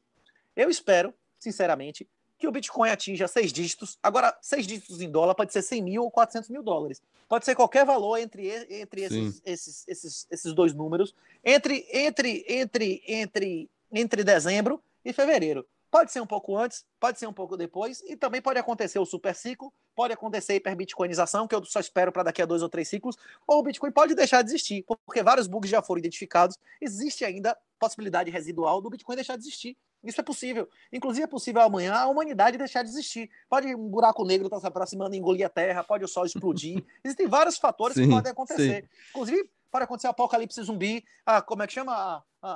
Eu espero, sinceramente, que o Bitcoin atinja seis dígitos. Agora, seis dígitos em dólar pode ser 100 mil ou 400 mil dólares. Pode ser qualquer valor entre, entre esses, esses, esses, esses dois números, entre, entre, entre, entre, entre dezembro e fevereiro. Pode ser um pouco antes, pode ser um pouco depois, e também pode acontecer o super ciclo, pode acontecer a hiperbitcoinização, que eu só espero para daqui a dois ou três ciclos, ou o Bitcoin pode deixar de existir, porque vários bugs já foram identificados. Existe ainda possibilidade residual do Bitcoin deixar de existir isso é possível. Inclusive, é possível amanhã a humanidade deixar de existir. Pode um buraco negro estar tá se aproximando e engolir a Terra, pode o Sol explodir. Existem vários fatores sim, que podem acontecer. Sim. Inclusive, pode acontecer apocalipse zumbi, a, ah, como é que chama? A, ah, a,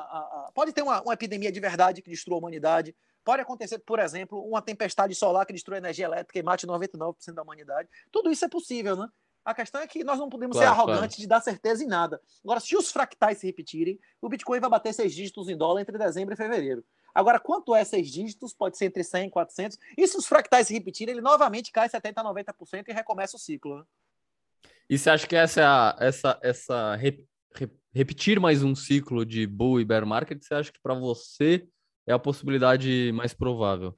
ah, pode ter uma, uma, epidemia de verdade que destrua a humanidade. Pode acontecer, por exemplo, uma tempestade solar que destrua a energia elétrica e mate 99% da humanidade. Tudo isso é possível, né? A questão é que nós não podemos claro, ser arrogantes claro. de dar certeza em nada. Agora, se os fractais se repetirem, o Bitcoin vai bater seis dígitos em dólar entre dezembro e fevereiro. Agora, quanto é esses dígitos, pode ser entre 100 e 400. E se os fractais se repetirem, ele novamente cai 70% a 90% e recomeça o ciclo. Né? E você acha que essa, é a, essa, essa rep, rep, repetir mais um ciclo de bull e bear market, você acha que para você é a possibilidade mais provável?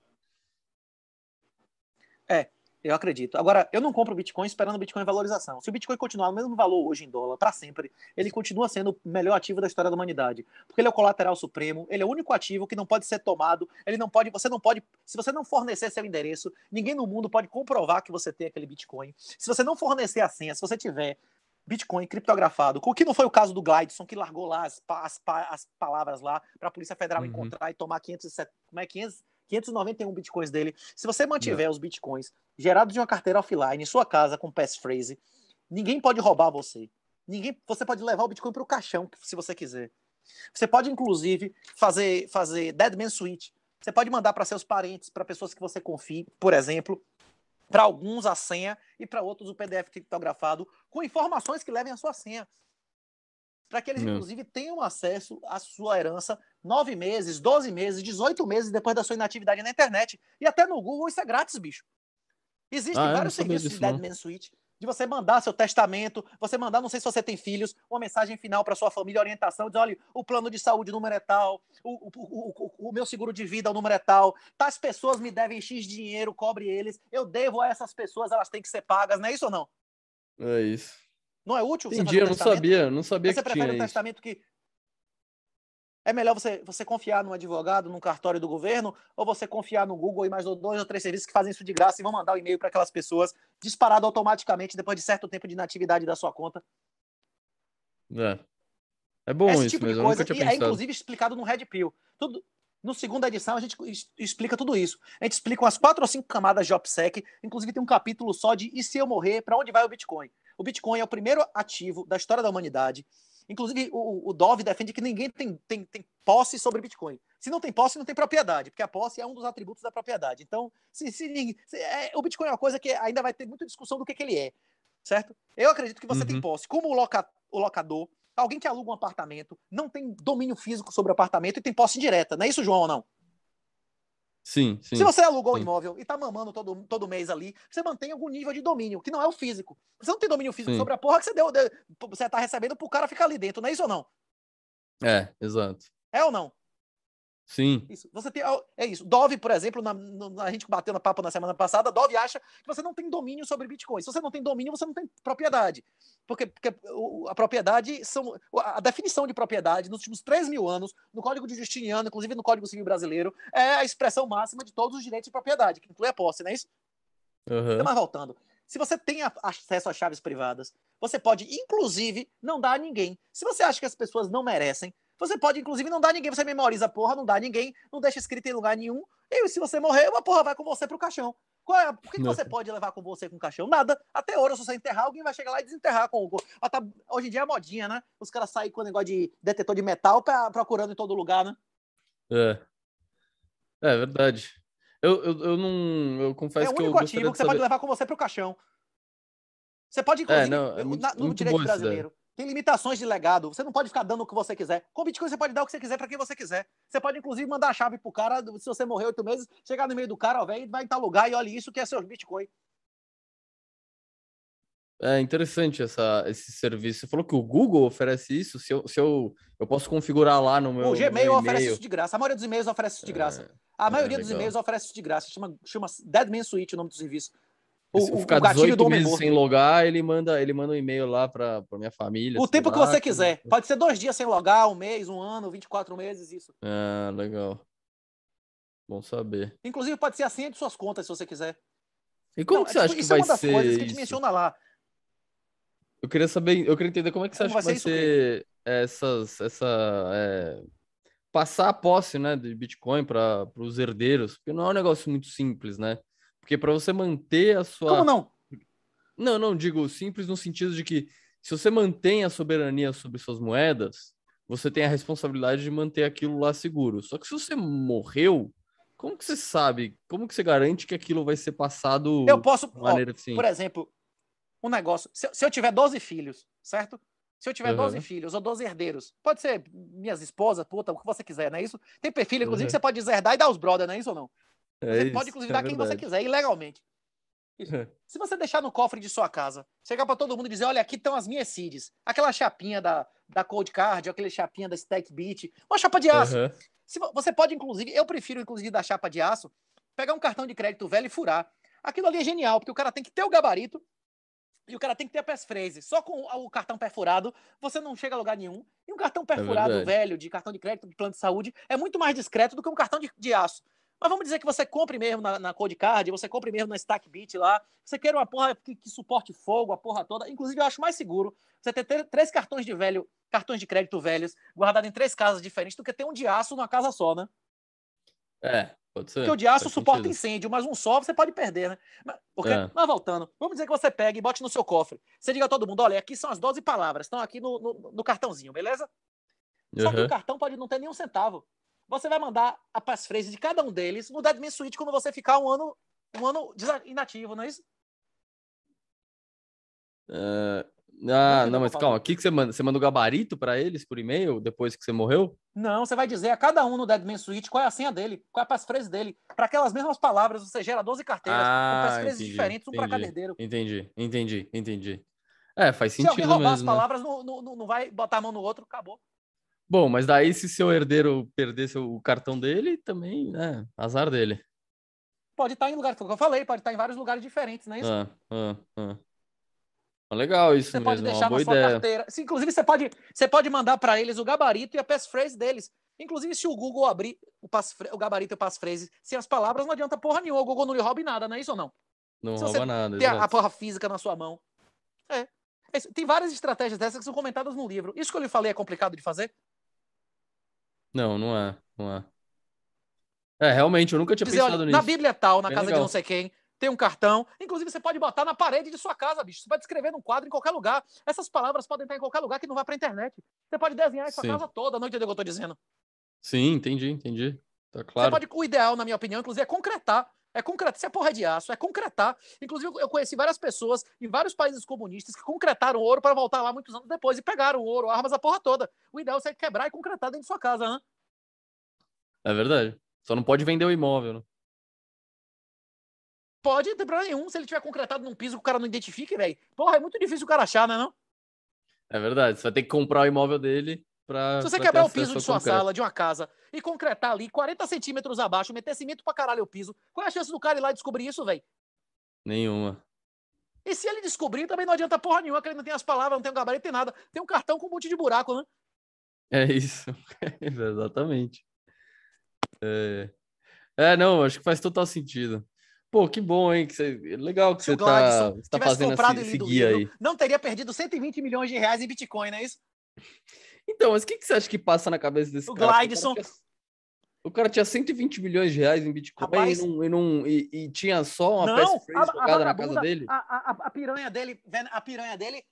É, eu acredito. Agora, eu não compro Bitcoin esperando o Bitcoin valorização. Se o Bitcoin continuar no mesmo valor hoje em dólar, para sempre, ele continua sendo o melhor ativo da história da humanidade. Porque ele é o colateral supremo, ele é o único ativo que não pode ser tomado, ele não pode, você não pode, se você não fornecer seu endereço, ninguém no mundo pode comprovar que você tem aquele Bitcoin. Se você não fornecer a senha, se você tiver Bitcoin criptografado, o que não foi o caso do Glideson, que largou lá as, as, as palavras lá para a Polícia Federal uhum. encontrar e tomar 500, como é, 500, 591 bitcoins dele. Se você mantiver Não. os bitcoins gerados de uma carteira offline em sua casa com passphrase, ninguém pode roubar você. Ninguém, você pode levar o bitcoin para o caixão, se você quiser. Você pode inclusive fazer fazer deadman switch. Você pode mandar para seus parentes, para pessoas que você confie, por exemplo, para alguns a senha e para outros o PDF criptografado com informações que levem a sua senha para que eles, Não. inclusive, tenham acesso à sua herança nove meses, doze meses, dezoito meses depois da sua inatividade na internet. E até no Google isso é grátis, bicho. Existem ah, é? vários serviços disso, de Deadman Switch de você mandar seu testamento, você mandar, não sei se você tem filhos, uma mensagem final para sua família, orientação, diz, olha, o plano de saúde, o número é tal, o, o, o, o meu seguro de vida, o número é tal, tais pessoas me devem X dinheiro, cobre eles, eu devo a essas pessoas, elas têm que ser pagas, não é isso ou não? É isso. Não é útil você eu não sabia, não sabia você que tinha um testamento que é melhor você, você confiar num advogado, num cartório do governo, ou você confiar no Google e mais dois ou três serviços que fazem isso de graça e vão mandar o um e-mail para aquelas pessoas disparado automaticamente depois de certo tempo de inatividade da sua conta. É. É bom Esse isso tipo mesmo, coisa, eu nunca tinha e é inclusive explicado no Red Pill. Tudo, no segunda edição a gente explica tudo isso. A gente explica umas quatro ou cinco camadas de OPSEC, inclusive tem um capítulo só de e se eu morrer, para onde vai o Bitcoin? O Bitcoin é o primeiro ativo da história da humanidade. Inclusive, o, o Dove defende que ninguém tem, tem, tem posse sobre Bitcoin. Se não tem posse, não tem propriedade, porque a posse é um dos atributos da propriedade. Então, se, se, se é, o Bitcoin é uma coisa que ainda vai ter muita discussão do que, que ele é, certo? Eu acredito que você uhum. tem posse. Como o, loca, o locador, alguém que aluga um apartamento, não tem domínio físico sobre o apartamento e tem posse indireta. Não é isso, João, ou não? Sim, sim, Se você alugou sim. um imóvel e tá mamando todo, todo mês ali, você mantém algum nível de domínio, que não é o físico. Você não tem domínio físico sim. sobre a porra que você deu, deu, você tá recebendo pro cara ficar ali dentro, não é isso ou não? É, exato. É ou não? Sim. Isso. Você tem, é isso. Dove, por exemplo, na, na, a gente bateu na papo na semana passada, Dove acha que você não tem domínio sobre Bitcoin. Se você não tem domínio, você não tem propriedade. Porque, porque a propriedade são. A definição de propriedade nos últimos 3 mil anos, no Código de Justiniano, inclusive no Código Civil Brasileiro, é a expressão máxima de todos os direitos de propriedade, que inclui a posse, não é isso? Uhum. mas voltando. Se você tem acesso às chaves privadas, você pode, inclusive, não dar a ninguém. Se você acha que as pessoas não merecem, você pode, inclusive, não dar ninguém, você memoriza a porra, não dá ninguém, não deixa escrito em lugar nenhum. E se você morrer, uma porra vai com você pro caixão. Qual é? Por que, que você né? pode levar com você com o caixão? Nada. Até ouro, se você enterrar, alguém vai chegar lá e desenterrar com o. Ah, tá... Hoje em dia é modinha, né? Os caras saem com o negócio de detetor de metal pra... procurando em todo lugar, né? É. É verdade. Eu, eu, eu não. Eu confesso que. É o único que ativo que você saber... pode levar com você pro caixão. Você pode, é, inclusive, é, não, é muito, na, no direito brasileiro. Tem limitações de legado. Você não pode ficar dando o que você quiser. Com Bitcoin você pode dar o que você quiser para quem você quiser. Você pode, inclusive, mandar a chave pro cara, se você morrer oito meses, chegar no meio do cara, ó, velho, vai em tal lugar e olha isso que é seu Bitcoin. É interessante essa, esse serviço. Você falou que o Google oferece isso? Se eu, se eu, eu posso configurar lá no meu. O Gmail meu oferece isso de graça. A maioria dos e-mails oferece isso de é, graça. É, a maioria é, dos e-mails oferece isso de graça. Chama, chama Deadman Suite o nome do serviço. O, ficar gatilho 18 do meses sem logar, ele manda, ele manda um e-mail lá para minha família. O tempo lá, que você quiser. Pode ser dois dias sem logar, um mês, um ano, 24 meses, isso. Ah, legal. Bom saber. Inclusive, pode ser a senha de suas contas, se você quiser. E como Não, que é você é, acha tipo, que vai ser? Isso é uma das coisas que a gente menciona lá. Eu queria saber, eu queria entender como é que você como acha vai que vai ser, ser essas, essa. É, passar a posse né, de Bitcoin para os herdeiros, porque não é um negócio muito simples, né? Porque para você manter a sua. Como não? Não, não, digo simples no sentido de que se você mantém a soberania sobre suas moedas, você tem a responsabilidade de manter aquilo lá seguro. Só que se você morreu, como que você sabe? Como que você garante que aquilo vai ser passado eu posso, de maneira ó, assim? Por exemplo, um negócio. Se, se, eu tiver 12 filhos, certo? Se eu tiver uhum. 12 filhos ou 12 herdeiros, pode ser minhas esposas, puta, o que você quiser, não é isso? Tem perfil, inclusive, uhum. que você pode deserdar e dar os brothers, não é isso ou não? É você isso, pode inclusive é quem você quiser, ilegalmente. Se você deixar no cofre de sua casa, chegar para todo mundo e dizer: olha, aqui estão as minhas seeds, aquela chapinha da, da Cold Card, aquele chapinha da Stack Beat, uma chapa de aço. Uhum. Se, você pode, inclusive, eu prefiro, inclusive, da chapa de aço, pegar um cartão de crédito velho e furar. Aquilo ali é genial, porque o cara tem que ter o gabarito e o cara tem que ter a passphrase. Só com o cartão perfurado, você não chega a lugar nenhum. E um cartão é perfurado é velho, de cartão de crédito, de plano de saúde, é muito mais discreto do que um cartão de, de aço. Mas vamos dizer que você compre mesmo na, na Cold Card, você compre mesmo na Stackbit lá. Você quer uma porra que, que, suporte fogo, a porra toda. Inclusive, eu acho mais seguro você ter, ter três cartões de velho, cartões de crédito velhos, guardados em três casas diferentes, do que ter um de aço numa casa só, né? É, pode ser. Porque o de aço suporta sentido. incêndio, mas um só você pode perder, né? Mas, porque, é. mas voltando, vamos dizer que você pega e bote no seu cofre. Você diga a todo mundo: olha, aqui são as 12 palavras, estão aqui no, no, no cartãozinho, beleza? Só que o cartão pode não ter nenhum centavo você vai mandar a passphrase de cada um deles no Deadman Switch quando você ficar um ano, um ano inativo, não é isso? Uh, ah, não, ah, não mas calma, o que, que você manda? Você manda o gabarito para eles por e-mail depois que você morreu? Não, você vai dizer a cada um no Deadman Switch qual é a senha dele, qual é a passphrase dele. Para aquelas mesmas palavras, você gera 12 carteiras ah, com passphrases entendi, diferentes, um para cada herdeiro. Entendi, entendi, entendi. É, faz sentido. Se alguém roubar mesmo, as né? palavras, né? não, não, não vai botar a mão no outro, acabou. Bom, mas daí se seu herdeiro perdesse o cartão dele, também, né, azar dele. Pode estar tá em lugar, como eu falei, pode estar tá em vários lugares diferentes, não é isso? Ah, ah, ah. Legal isso você mesmo, pode é deixar na sua ideia. carteira. Se, inclusive, você pode, você pode mandar para eles o gabarito e a passphrase deles. Inclusive, se o Google abrir o, o gabarito e o passphrase sem as palavras, não adianta porra nenhuma. O Google não lhe roube nada, não é isso ou não? Não se rouba nada. Tem a, a, porra física na sua mão. é, é tem várias estratégias dessas que são comentadas no livro. Isso que eu lhe falei é complicado de fazer? Não, não há, não há. É, realmente, eu nunca tinha Dizer, pensado olha, nisso. Na Bíblia é tal, na casa legal. de não sei quem, tem um cartão. Inclusive, você pode botar na parede de sua casa, bicho. Você pode escrever num quadro em qualquer lugar. Essas palavras podem estar em qualquer lugar que não vá pra internet. Você pode desenhar a sua casa toda, não entendeu o que eu tô dizendo. Sim, entendi, entendi. Tá claro. Você pode, o ideal, na minha opinião, inclusive, é concretar é concretar. Isso é porra de aço. É concretar. Inclusive, eu conheci várias pessoas em vários países comunistas que concretaram ouro para voltar lá muitos anos depois e pegaram ouro, armas, a porra toda. O ideal é você quebrar e concretar dentro de sua casa, né? É verdade. Só não pode vender o imóvel, né? Pode, não tem problema nenhum. Se ele tiver concretado num piso que o cara não identifique, velho. Porra, é muito difícil o cara achar, né? Não? É verdade. Você vai ter que comprar o imóvel dele Pra, Se você quebrar o piso de sua concreto. sala, de uma casa, e concretar ali 40 centímetros abaixo, meter cimento pra caralho o piso, qual é a chance do cara ir lá e descobrir isso, velho? Nenhuma. E se ele descobrir, também não adianta porra nenhuma, que ele não tem as palavras, não tem o gabarito, tem nada. Tem um cartão com um monte de buraco, né? É isso. Exatamente. É... é... não, acho que faz total sentido. Pô, que bom, hein? Que Legal que você tá, tá fazendo esse, esse guia livro, aí. Não teria perdido 120 milhões de reais em Bitcoin, não é isso? Então, mas o que, que você acha que passa na cabeça desse o cara? Glideson... O Glideson... O cara tinha 120 milhões de reais em Bitcoin Rapaz, e, não, e, não, e, e, tinha só uma não, jogada na casa dele. A, a, a, piranha dele, a piranha dele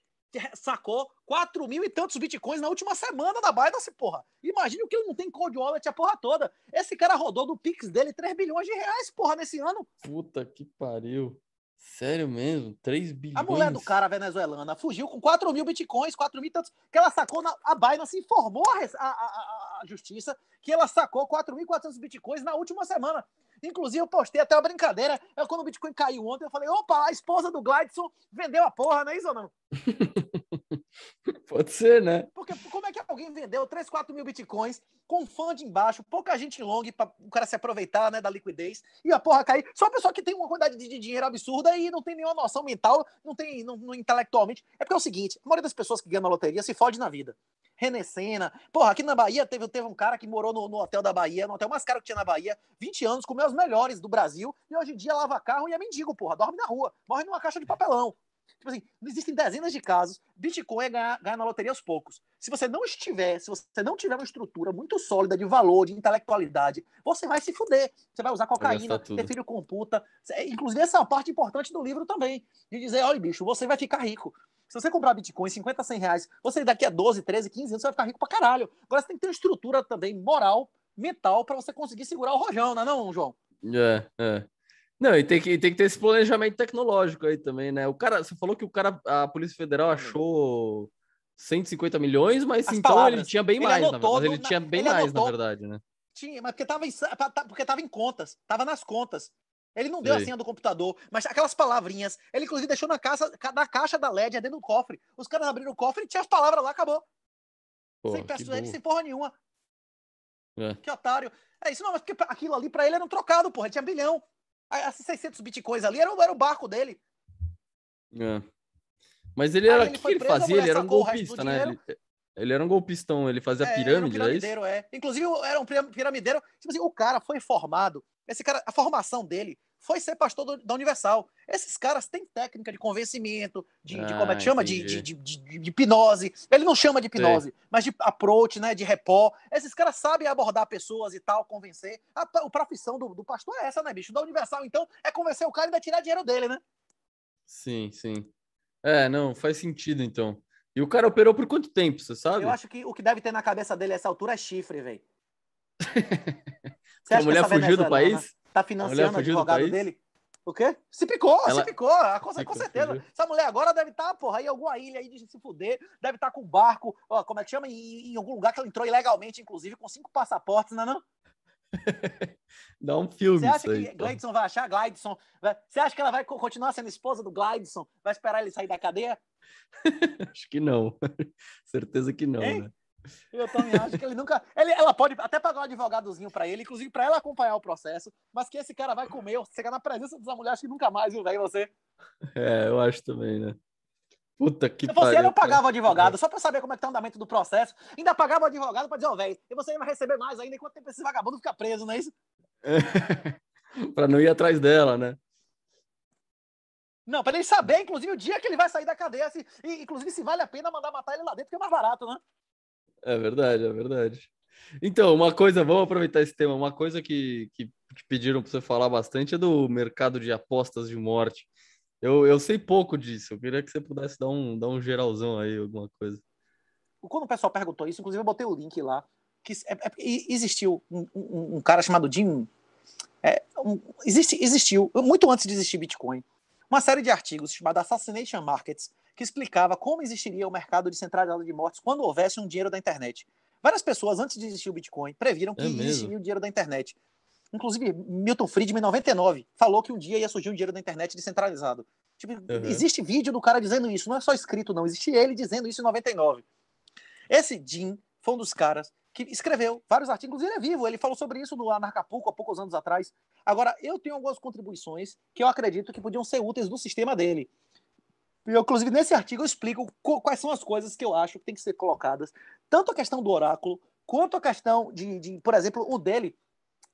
sacou 4 mil e tantos bitcoins na última semana da Binance, porra. Imagina o que ele não tem cold wallet a porra toda. Esse cara rodou do Pix dele 3 bilhões de reais, porra, nesse ano. Puta que pariu. Sério mesmo? 3 bilhões? A mulher do cara venezuelana fugiu com 4 mil bitcoins, 4 mil tantos, que ela sacou, na, a Binance informou a, a, a, a justiça que ela sacou 4.400 bitcoins na última semana. Inclusive, eu postei até uma brincadeira, É quando o bitcoin caiu ontem, eu falei, opa, a esposa do Glidson vendeu a porra, não é isso ou não? Pode ser, né? Porque como é que alguém vendeu 3, 4 mil bitcoins com funding embaixo, pouca gente long para o cara se aproveitar né, da liquidez e a porra cair? Só a pessoa que tem uma quantidade de dinheiro absurda e não tem nenhuma noção mental, não tem não, não intelectualmente. É porque é o seguinte: a maioria das pessoas que ganham na loteria se fode na vida. Renecena. Porra, aqui na Bahia teve, teve um cara que morou no, no, hotel da Bahia, no hotel mais caro que tinha na Bahia, 20 anos, comeu os melhores do Brasil, e hoje em dia lava carro e é mendigo, porra. Dorme na rua, morre numa caixa de papelão. Tipo assim, existem dezenas de casos. Bitcoin é ganhar, ganhar, na loteria aos poucos. Se você não estiver, se você não tiver uma estrutura muito sólida de valor, de intelectualidade, você vai se fuder. Você vai usar cocaína, ter filho com puta. Inclusive, essa é uma parte importante do livro também. De dizer, olha, bicho, você vai ficar rico. Se você comprar Bitcoin 50, 100 reais, você daqui a 12, 13, 15 anos, você vai ficar rico pra caralho. Agora você tem que ter uma estrutura também moral, mental, para você conseguir segurar o rojão, não é não, João? É, é. Não, e tem que, tem que ter esse planejamento tecnológico aí também, né? O cara, você falou que o cara, a Polícia Federal hum. achou 150 milhões, mas As então palavras. ele tinha bem ele mais, na, verdade. ele na, tinha bem ele mais, anotou, na verdade, né? Tinha, mas porque tava, em, porque tava em contas, tava nas contas. Ele não deu a senha do computador, mas aquelas palavrinhas, ele inclusive deixou na caixa, na caixa da LED, é dentro do cofre. Os caras abriram o cofre e tinha as palavras lá, acabou. Porra, sem peço sem porra nenhuma. É. Que otário. É isso não, mas porque aquilo ali pra ele era um trocado, porra. Ele tinha bilhão. Ah, esses 600 bitcoins ali era, era o barco dele. É. Mas ele era. O que, que ele fazia? Ele era um golpista, né? Ele, ele era um golpistão, ele fazia é, pirâmide, ele é um piramideiro, é, é Inclusive, era um piramideiro. Tipo assim, o cara foi formado. Esse cara, a formação dele foi ser pastor do, da Universal. Esses caras têm técnica de convencimento, de, ah, como é que ah, chama? De, de, de, de, hipnose. Ele não chama de hipnose, Sim. mas de approach, né? De repó. Esses caras sabem abordar pessoas e tal, convencer. A, a profissão do, do pastor é essa, né, bicho? Da Universal, então, é convencer o cara e vai tirar dinheiro dele, né? Sim, sim. É, não, faz sentido então. E o cara operou por quanto tempo, você sabe? Eu acho que o que deve ter na cabeça dele a essa altura é chifre, velho. a mulher fugiu do país? tá financiando o advogado dele. O quê? Se picou, ela... se picou, a ah, coisa, com certeza. Fugiu. Essa mulher agora deve estar, tá, porra, em alguma ilha aí de se fuder, deve estar tá com um barco, ó, como é que chama? Em, em, algum lugar que ela entrou ilegalmente, inclusive, com cinco passaportes, não é não? Dá um filme. Você acha aí, que Gleidson vai achar Gleidson? Você acha que ela vai continuar sendo esposa do Gleidson? Vai esperar ele sair da cadeia? Acho que não. Certeza que não, hein? né? Eu também acho que ele nunca. Ele, ela pode até pagar um advogadozinho para ele, inclusive para ela acompanhar o processo, mas que esse cara vai comer, chegar na presença dessa mulher, acho que nunca mais, viu, velho? Você. É, eu acho também, né? Puta que pariu. Você não pagava advogado, só pra saber como é que tá o andamento do processo. Ainda pagava advogado pra dizer, ó, oh, velho, e você vai receber mais ainda enquanto tempo esse vagabundo fica preso, não é isso? pra não ir atrás dela, né? Não, pra ele saber, inclusive, o dia que ele vai sair da cadeia, se, e, inclusive, se vale a pena mandar matar ele lá dentro, que é mais barato, né? É verdade, é verdade. Então, uma coisa, vamos aproveitar esse tema. Uma coisa que, que pediram para você falar bastante é do mercado de apostas de morte. Eu, eu sei pouco disso. Eu queria que você pudesse dar um, dar um geralzão aí, alguma coisa. Quando o pessoal perguntou isso, inclusive eu botei o link lá. Que é, é, existiu um, um, um, cara chamado Jim. É, um, existe, existiu, muito antes de existir Bitcoin, uma série de artigos chamada Assassination Markets, que explicava como existiria o mercado descentralizado de mortes quando houvesse um dinheiro da internet. Várias pessoas, antes de existir o Bitcoin, previram é que é existiria o dinheiro da internet. Inclusive, Milton Friedman, em 99, falou que um dia ia surgir um dinheiro da internet descentralizado. Tipo, uhum. Existe vídeo do cara dizendo isso, não é só escrito, não. Existe ele dizendo isso em 99. Esse Jim foi um dos caras que escreveu vários artigos, ele é vivo, ele falou sobre isso no Anarcapulco há poucos anos atrás. Agora, eu tenho algumas contribuições que eu acredito que podiam ser úteis no sistema dele. Eu, inclusive, nesse artigo eu explico quais são as coisas que eu acho que tem que ser colocadas, tanto a questão do oráculo, quanto a questão de, de por exemplo, o dele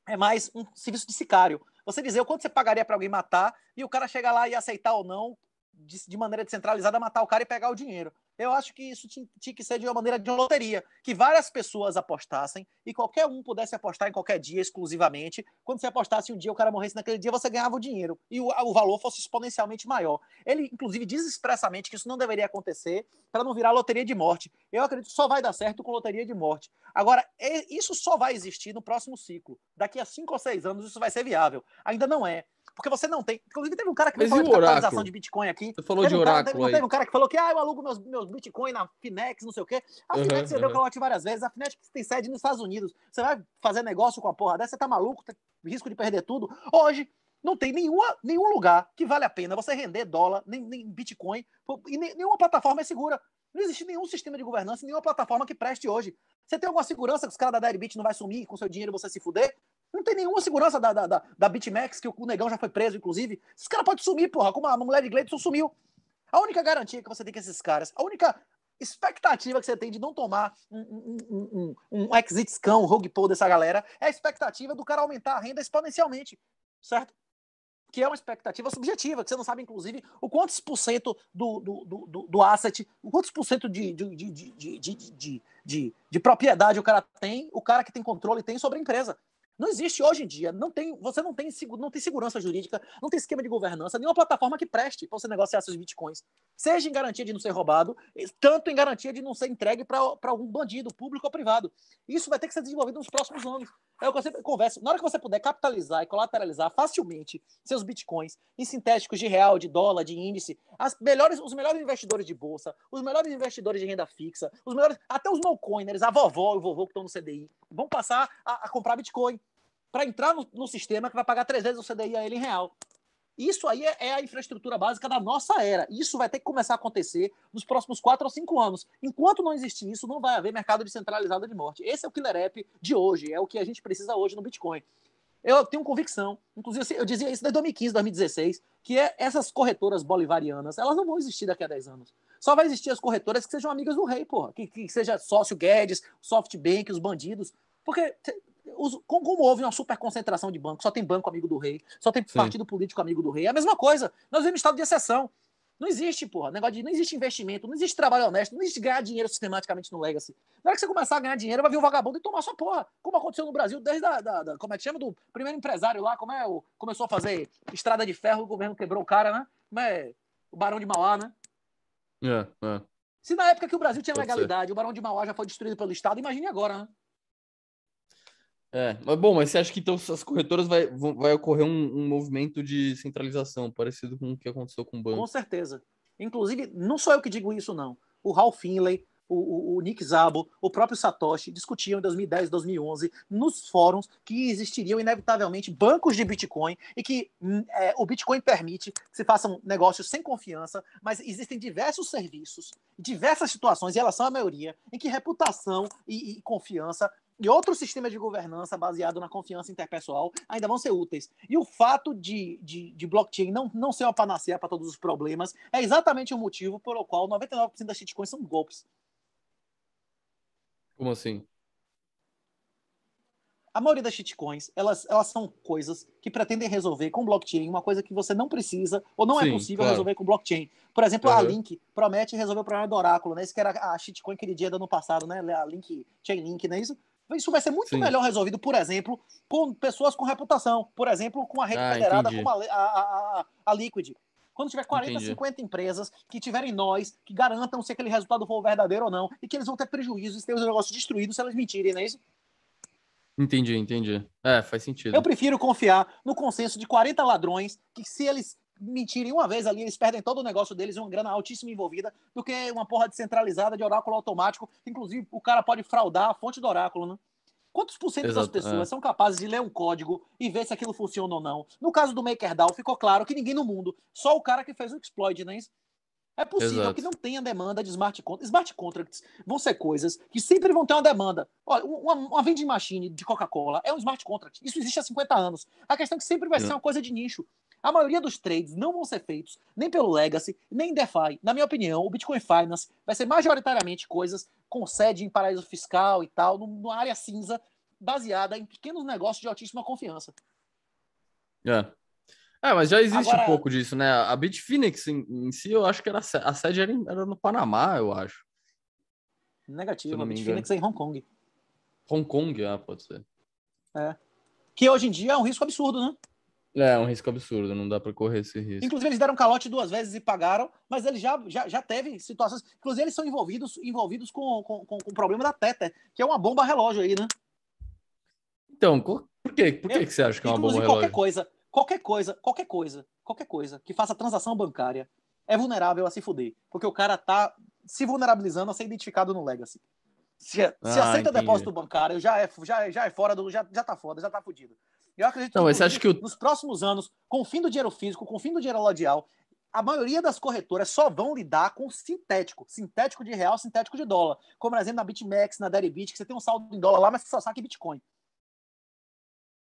é mais um serviço de sicário. Você dizer o quanto você pagaria para alguém matar e o cara chegar lá e aceitar ou não, de, de maneira descentralizada, matar o cara e pegar o dinheiro. Eu acho que isso tinha que ser de uma maneira de uma loteria, que várias pessoas apostassem e qualquer um pudesse apostar em qualquer dia exclusivamente. Quando você apostasse um dia, o cara morresse naquele dia, você ganhava o dinheiro e o, o valor fosse exponencialmente maior. Ele, inclusive, diz expressamente que isso não deveria acontecer para não virar loteria de morte. Eu acredito que só vai dar certo com loteria de morte. Agora, é, isso só vai existir no próximo ciclo. Daqui a cinco ou seis anos, isso vai ser viável. Ainda não é porque você não tem. Inclusive, teve um cara que me falou de capitalização de Bitcoin aqui. Você falou teve de um oráculo. Cara, teve, teve, um cara que falou que ah, eu alugo meus, meus Bitcoin na Finex, não sei o quê. A uhum, Finex uhum. deu calote várias vezes. A Finex tem sede nos Estados Unidos. Você vai fazer negócio com a porra dessa, você tá maluco, tá, risco de perder tudo. Hoje, não tem nenhuma, nenhum lugar que vale a pena você render dólar, nem, nem Bitcoin, e nem, nenhuma plataforma é segura. Não existe nenhum sistema de governança, nenhuma plataforma que preste hoje. Você tem alguma segurança que os caras da Deribit não vai sumir com seu dinheiro e você se fuder? Não tem nenhuma segurança da, da, da, da BitMEX, que o negão já foi preso, inclusive. Esses caras podem sumir, porra, como a mulher de Gleidson sumiu. A única garantia que você tem com esses caras, a única expectativa que você tem de não tomar um, um, um, um exit scam, um rogue pull dessa galera, é a expectativa do cara aumentar a renda exponencialmente, certo? Que é uma expectativa subjetiva, que você não sabe, inclusive, o quantos por cento do, do, do, do asset, o quantos por cento de, de, de, de, de, de, de, de propriedade o cara tem, o cara que tem controle tem sobre a empresa. Não existe hoje em dia, não tem, você não tem, não tem segurança jurídica, não tem esquema de governança, nenhuma plataforma que preste para você negociar seus bitcoins. Seja em garantia de não ser roubado, tanto em garantia de não ser entregue para algum bandido, público ou privado. Isso vai ter que ser desenvolvido nos próximos anos. É o que eu sempre converso. Na hora que você puder capitalizar e colateralizar facilmente seus bitcoins em sintéticos de real, de dólar, de índice, as melhores, os melhores investidores de bolsa, os melhores investidores de renda fixa, os melhores, até os no-coiners, a vovó e o vovô que estão no CDI, vão passar a, a comprar bitcoin para entrar no, no, sistema que vai pagar três vezes o CDI a ele em real. Isso aí é, é, a infraestrutura básica da nossa era. Isso vai ter que começar a acontecer nos próximos quatro ou cinco anos. Enquanto não existir isso, não vai haver mercado descentralizado de morte. Esse é o killer app de hoje, é o que a gente precisa hoje no Bitcoin. Eu tenho convicção, inclusive assim, eu dizia isso desde 2015, 2016, que é essas corretoras bolivarianas, elas não vão existir daqui a 10 anos. Só vai existir as corretoras que sejam amigas do rei, porra. Que, que seja sócio Guedes, SoftBank, os bandidos. Porque os, como houve uma super concentração de banco, só tem banco amigo do rei, só tem Sim. partido político amigo do rei. É a mesma coisa. Nós vivemos estado de exceção. Não existe, porra, negócio de não existe investimento, não existe trabalho honesto, não existe ganhar dinheiro sistematicamente no Legacy. Na hora que você começar a ganhar dinheiro, vai vir um vagabundo e tomar sua porra, como aconteceu no Brasil desde a, da, da, como é que chama, do primeiro empresário lá, como é, o, começou a fazer estrada de ferro, o governo quebrou o cara, né? Como é, o Barão de Mauá, né? É, é. Se na época que o Brasil tinha legalidade, o Barão de Mauá já foi destruído pelo Estado, imagine agora, né? É, mas bom, mas você acha que então as corretoras vai, vai ocorrer um, um movimento de centralização, parecido com o que aconteceu com o banco? Com certeza. Inclusive, não sou eu que digo isso, não. O Ralph Finlay, o, o, o, Nick Zabo, o próprio Satoshi discutiam em 2010, 2011 nos fóruns que existiriam inevitavelmente bancos de Bitcoin e que hum, é, o Bitcoin permite que se façam negócios sem confiança, mas existem diversos serviços, diversas situações, e elas são a maioria, em que reputação e, e confiança e outros sistemas de governança baseado na confiança interpessoal ainda vão ser úteis. E o fato de, de, de blockchain não, não ser uma panaceia para todos os problemas é exatamente o motivo pelo qual 99% das shitcoins são golpes. Como assim? A maioria das shitcoins, elas, elas são coisas que pretendem resolver com blockchain uma coisa que você não precisa ou não é Sim, é possível claro. resolver com blockchain. Por exemplo, uhum. a Link promete resolver o problema do Oráculo, né? Isso que era a shitcoin aquele dia do ano passado, né? A Link, Chainlink, não é isso? Isso vai ser muito Sim. melhor resolvido, por exemplo, com pessoas com reputação, por exemplo, com a rede ah, federada entendi. como a, a, a, a Liquid. Quando tiver 40, Entendi. 50 empresas que tiverem nós, que garantam se aquele resultado for verdadeiro ou não, e que eles vão ter prejuízo e ter os negócios destruídos se elas mentirem, não é isso? Entendi, entendi. É, faz sentido. Eu prefiro confiar no consenso de 40 ladrões que, se eles mentirem uma vez ali, eles perdem todo o negócio deles, uma grana altíssima envolvida, do que uma porra descentralizada de oráculo automático. Inclusive, o cara pode fraudar a fonte do oráculo, né? Quantos por cento das pessoas é. são capazes de ler um código e ver se aquilo funciona ou não? No caso do MakerDAO, ficou claro que ninguém no mundo, só o cara que fez o exploit, né? É possível Exato. que não tenha demanda de smart contracts. Smart contracts vão ser coisas que sempre vão ter uma demanda. Olha, uma, uma vending machine de Coca-Cola é um smart contract. Isso existe há 50 anos. A questão é que sempre vai ser uma coisa de nicho. A maioria dos trades não vão ser feitos nem pelo Legacy, nem DeFi. Na minha opinião, o Bitcoin Finance vai ser majoritariamente coisas com sede em paraíso fiscal e tal, numa área cinza, baseada em pequenos negócios de altíssima confiança. É. É, mas já existe Agora... um pouco disso, né? A Bitfinex em, em si, eu acho que era, a sede era, era no Panamá, eu acho. Negativo, a Bitfinex é em Hong Kong. Hong Kong, ah, pode ser. É. Que hoje em dia é um risco absurdo, né? É, é, um risco absurdo, não dá para correr esse risco. Inclusive, eles deram calote duas vezes e pagaram, mas eles já, já, já teve situações. Inclusive, eles são envolvidos, envolvidos com, com, com, o problema da Teta, que é uma bomba relógio aí, né? Então, por, quê? por que, é, que você acha que é uma bomba relógio? Qualquer coisa, qualquer coisa, qualquer coisa, qualquer coisa que faça transação bancária é vulnerável a se fuder, porque o cara tá se vulnerabilizando a ser identificado no Legacy. Se, se ah, aceita entendi. depósito bancário, já é, já, é, já é fora do. Já, já tá foda, já tá fudido. Eu acredito não, que, acha que nos próximos anos, com o fim do dinheiro físico, com o fim do dinheiro lodial, a maioria das corretoras só vão lidar com sintético. Sintético de real, sintético de dólar. Como, por exemplo, na BitMEX, na Deribit, que você tem um saldo em dólar lá, mas você só saca em Bitcoin.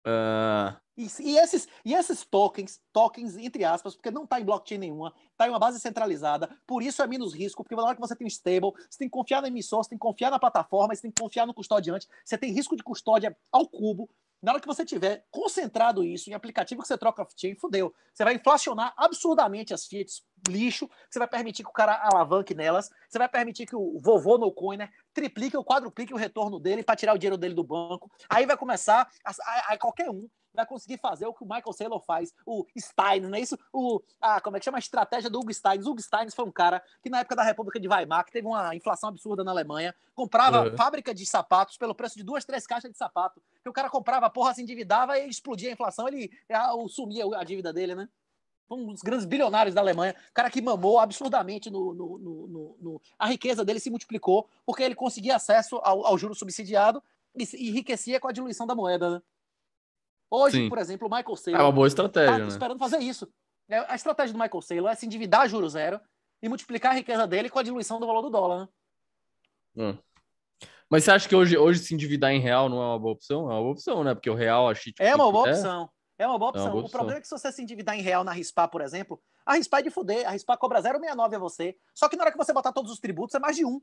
Uh... E, e, esses, e esses tokens, tokens entre aspas, porque não está em blockchain nenhuma, está em uma base centralizada, por isso é menos risco, porque na hora que você tem um stable, você tem que confiar na emissora, você tem que confiar na plataforma, você tem que confiar no custodiante, você tem risco de custódia ao cubo, na hora que você tiver concentrado isso em aplicativo que você troca Fiat, fudeu. Você vai inflacionar absurdamente as Fiat lixo, você vai permitir que o cara alavanque nelas, você vai permitir que o vovô no coiner né, triplique ou quadruplique o retorno dele para tirar o dinheiro dele do banco. Aí vai começar, a, a, a qualquer um vai conseguir fazer o que o Michael Saylor faz, o Stein, não é isso? O, ah, como é que chama? A estratégia do Hugo Stein. O Hugo Stein foi um cara que na época da República de Weimar, que teve uma inflação absurda na Alemanha, comprava uhum. fábrica de sapatos pelo preço de duas, três caixas de sapato. Que o cara comprava, porra, se endividava e explodia a inflação, ele a, ah, a, sumia a dívida dele, né? Foi um dos grandes bilionários da Alemanha, cara que mamou absurdamente no. no, no, no a riqueza dele se multiplicou porque ele conseguia acesso ao, ao juro subsidiado e, e enriquecia com a diluição da moeda. Né? Hoje, Sim. por exemplo, o Michael Saylor. É uma boa estratégia. Tá né? esperando fazer isso. É, a estratégia do Michael Saylor é se endividar a juro zero e multiplicar a riqueza dele com a diluição do valor do dólar. Né? Hum. Mas você acha que hoje, hoje se endividar em real não é uma boa opção? É uma boa opção, né? Porque o real, a shit. É uma boa é. opção. É uma boa opção. o problema é que se você se endividar em real na RISPA, por exemplo, a RISPA é de fuder. A RISPA cobra 0,69 a você. Só que na hora que você botar todos os tributos, é mais de um.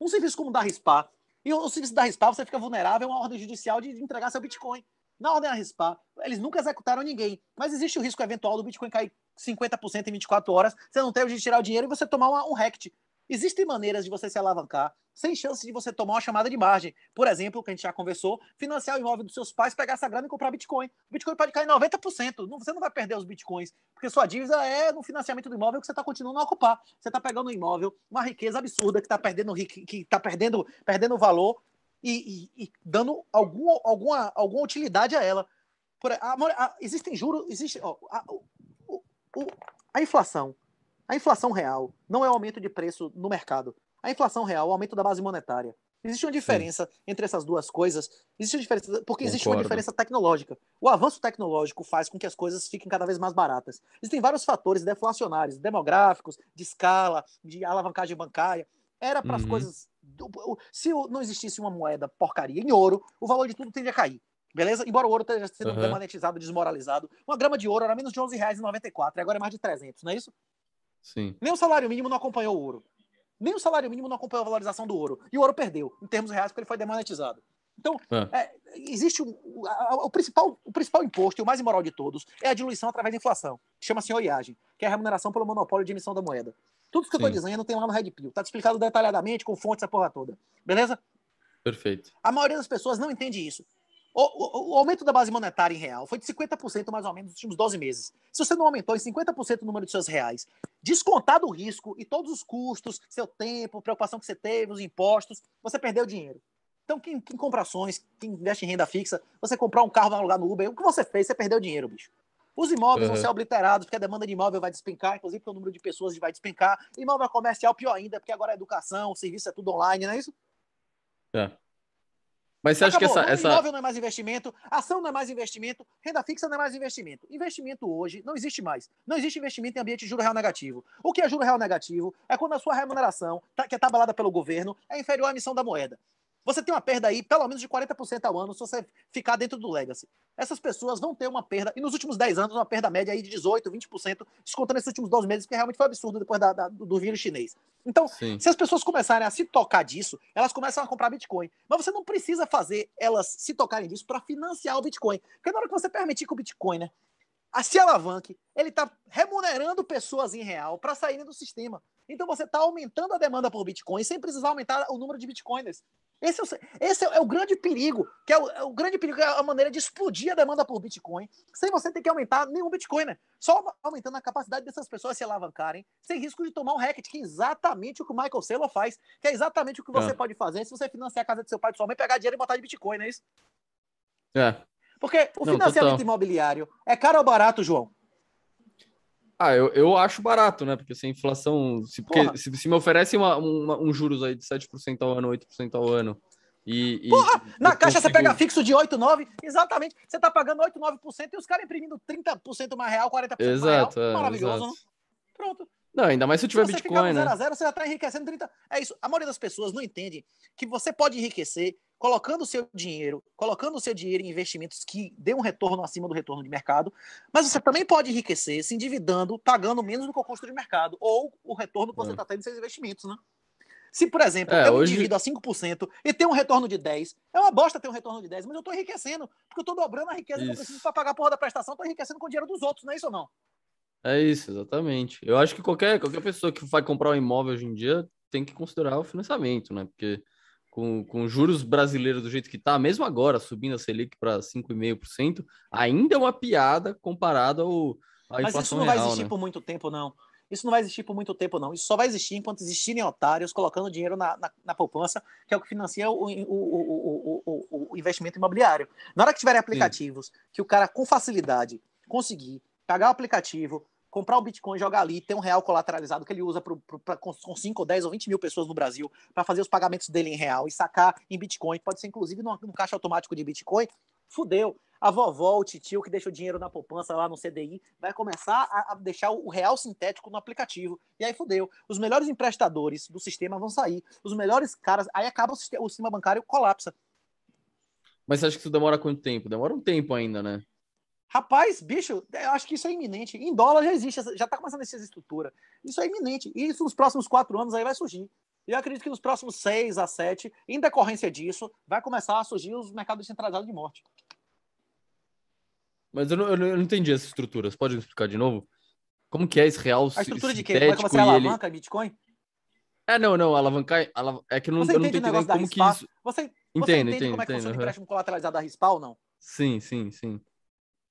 Um serviço como o da RISPA. E o, serviço da RISPA, você fica vulnerável a uma ordem judicial de entregar seu Bitcoin na ordem a RISPA, eles nunca executaram ninguém, mas existe o risco eventual do Bitcoin cair 50% em 24 horas, você não tem onde tirar o dinheiro e você tomar uma, um rect Existem maneiras de você se alavancar sem chance de você tomar uma chamada de margem. Por exemplo, que a gente já conversou, financiar o imóvel dos seus pais, pegar essa grana e comprar Bitcoin. O Bitcoin pode cair 90%. Não, você não vai perder os Bitcoins, porque sua dívida é no financiamento do imóvel que você está continuando a ocupar. Você está pegando um imóvel, uma riqueza absurda que está perdendo, que tá perdendo, perdendo valor e, e, e dando algum, alguma, alguma utilidade a ela. Por, a, a, existem juros, existe ó, a, o, o, a inflação. A inflação real não é o aumento de preço no mercado. A inflação real é aumento da base monetária. Existe uma diferença Sim. entre essas duas coisas. Existe uma diferença, porque Concordo. existe uma diferença tecnológica. O avanço tecnológico faz com que as coisas fiquem cada vez mais baratas. Existem vários fatores deflacionários, demográficos, de escala, de alavancagem bancária. Era para as uhum. coisas se não existisse uma moeda porcaria em ouro, o valor de tudo teria a cair. Beleza? Embora o ouro esteja sendo uhum. demonetizado, desmoralizado, uma grama de ouro era menos de R$ 11,94 e agora é mais de 300, não é isso? Sim. Nem o salário mínimo não acompanhou o ouro. Nem o salário mínimo não acompanhou a valorização do ouro. E o ouro perdeu, em termos reais, porque ele foi demonetizado. Então, ah. é, existe um, o, principal, o principal imposto, e o mais imoral de todos, é a diluição através da inflação, que chama-se oiagem, que é a remuneração pelo monopólio de emissão da moeda. Tudo que eu tô dizendo tem lá no Red Pill. Tá explicado detalhadamente, com fontes, essa porra toda. Beleza? Perfeito. A maioria das pessoas não entende isso. O, o, o, aumento da base monetária em real foi de 50% mais ou menos nos últimos 12 meses. Se você não aumentou em 50% o número de seus reais, descontado o risco e todos os custos, seu tempo, preocupação que você teve, os impostos, você perdeu dinheiro. Então, quem, quem compra ações, quem investe em renda fixa, você comprar um carro, vai alugar no Uber, o que você fez, você perdeu dinheiro, bicho. Os imóveis uhum. vão ser obliterados, porque a demanda de imóvel vai despencar, inclusive porque o número de pessoas vai despencar. Imóvel comercial, pior ainda, porque agora é educação, serviço é tudo online, não é isso? É. Mas você acha que essa, essa. Imóvel não é mais investimento, ação não é mais investimento, renda fixa não é mais investimento. Investimento hoje não existe mais. Não existe investimento em ambiente de juro real negativo. O que é juro real negativo é quando a sua remuneração, tá, que é tabelada pelo governo, é inferior à emissão da moeda. Você tem uma perda aí, pelo menos de 40% ao ano, se você ficar dentro do Legacy. Essas pessoas vão ter uma perda, e nos últimos 10 anos, uma perda média aí de 18%, 20%, descontando esses últimos 12 meses, que realmente foi absurdo depois da, da, do vírus chinês. Então, Sim. se as pessoas começarem a se tocar disso, elas começam a comprar Bitcoin. Mas você não precisa fazer elas se tocarem disso para financiar o Bitcoin. Porque na hora que você permitir que o Bitcoin, né? A se alavanque, ele está remunerando pessoas em real para saírem do sistema. Então você está aumentando a demanda por Bitcoin sem precisar aumentar o número de Bitcoiners. Esse é, o, esse é, é o grande perigo, que é o, é o, grande perigo, é a maneira de explodir a demanda por Bitcoin, sem você ter que aumentar nenhum Bitcoin, né? Só aumentando a capacidade dessas pessoas se alavancarem, sem risco de tomar um hacket, que é exatamente o que o Michael Saylor faz, que é exatamente o que você é. pode fazer se você financiar a casa de seu pai, de sua mãe, pegar dinheiro e botar de Bitcoin, não é isso? É. Porque o financiamento imobiliário é caro ou barato, João? Ah, eu, eu acho barato, né? Porque se a inflação. Se, porque, se, se, me oferecem uma, uma, um juros aí de 7% ao ano, 8% ao ano. E, Porra, na caixa consigo... você pega fixo de 8,9%, exatamente. Você tá pagando 8,9% e os caras imprimindo 30% mais real, 40% exato, mais real. É, Maravilhoso, exato. Não? Né? Pronto. Não, ainda mais se eu tiver se você Bitcoin, ficar com né? 0 a 0, você já tá enriquecendo 30. É isso. A maioria das pessoas não entende que você pode enriquecer colocando o seu dinheiro, colocando o seu dinheiro em investimentos que dê um retorno acima do retorno de mercado, mas você também pode enriquecer se endividando, pagando menos do que o custo de mercado, ou o retorno que você está é. Tá tendo em seus investimentos, né? Se, por exemplo, é, eu hoje... divido a 5% e tenho um retorno de 10%, é uma bosta ter um retorno de 10%, mas eu estou enriquecendo, porque eu estou dobrando a riqueza isso. que eu preciso para pagar a porra da prestação, estou enriquecendo com o dinheiro dos outros, não é isso ou não? É isso, exatamente. Eu acho que qualquer, qualquer pessoa que vai comprar um imóvel hoje em dia tem que considerar o financiamento, né? Porque com, com juros brasileiros do jeito que está, mesmo agora, subindo a Selic para 5,5%, ainda é uma piada comparado ao, à Mas isso não real, vai existir né? por muito tempo, não. Isso não vai existir por muito tempo, não. Isso só vai existir enquanto existirem otários colocando dinheiro na, na, na poupança, que é o que financia o, o, o, o, investimento imobiliário. Na hora que tiverem aplicativos, Sim. que o cara com facilidade conseguir pagar o aplicativo, comprar o Bitcoin, jogar ali, ter um real colateralizado que ele usa pro, pro, pra, com 5 ou 10 ou 20 mil pessoas no Brasil para fazer os pagamentos dele em real e sacar em Bitcoin, pode ser inclusive num, num caixa automático de Bitcoin, fudeu. A vovó, o tio que deixa o dinheiro na poupança lá no CDI, vai começar a, a deixar o real sintético no aplicativo. E aí fudeu. Os melhores emprestadores do sistema vão sair. Os melhores caras. Aí acaba o sistema, o sistema bancário colapsa. Mas você acha que isso demora quanto tempo? Demora um tempo ainda, né? Rapaz, bicho, eu acho que isso é iminente. Em dólar já existe, já está começando essa estrutura. Isso é iminente. E isso nos próximos quatro anos aí vai surgir. E eu acredito que nos próximos seis a sete, em decorrência disso, vai começar a surgir os mercados centralizados de morte. Mas eu não, eu não entendi essa estrutura. Você pode explicar de novo? Como que é esse real A estrutura de quê? Como é que você alavanca ele... Bitcoin? É, não, não, alavancar... Alav... É que não, você eu não tô entendendo como que isso... Você, entendo, você entende entendo, como é que funciona uhum. empréstimo colateralizado da RISPAL ou não? Sim, sim, sim.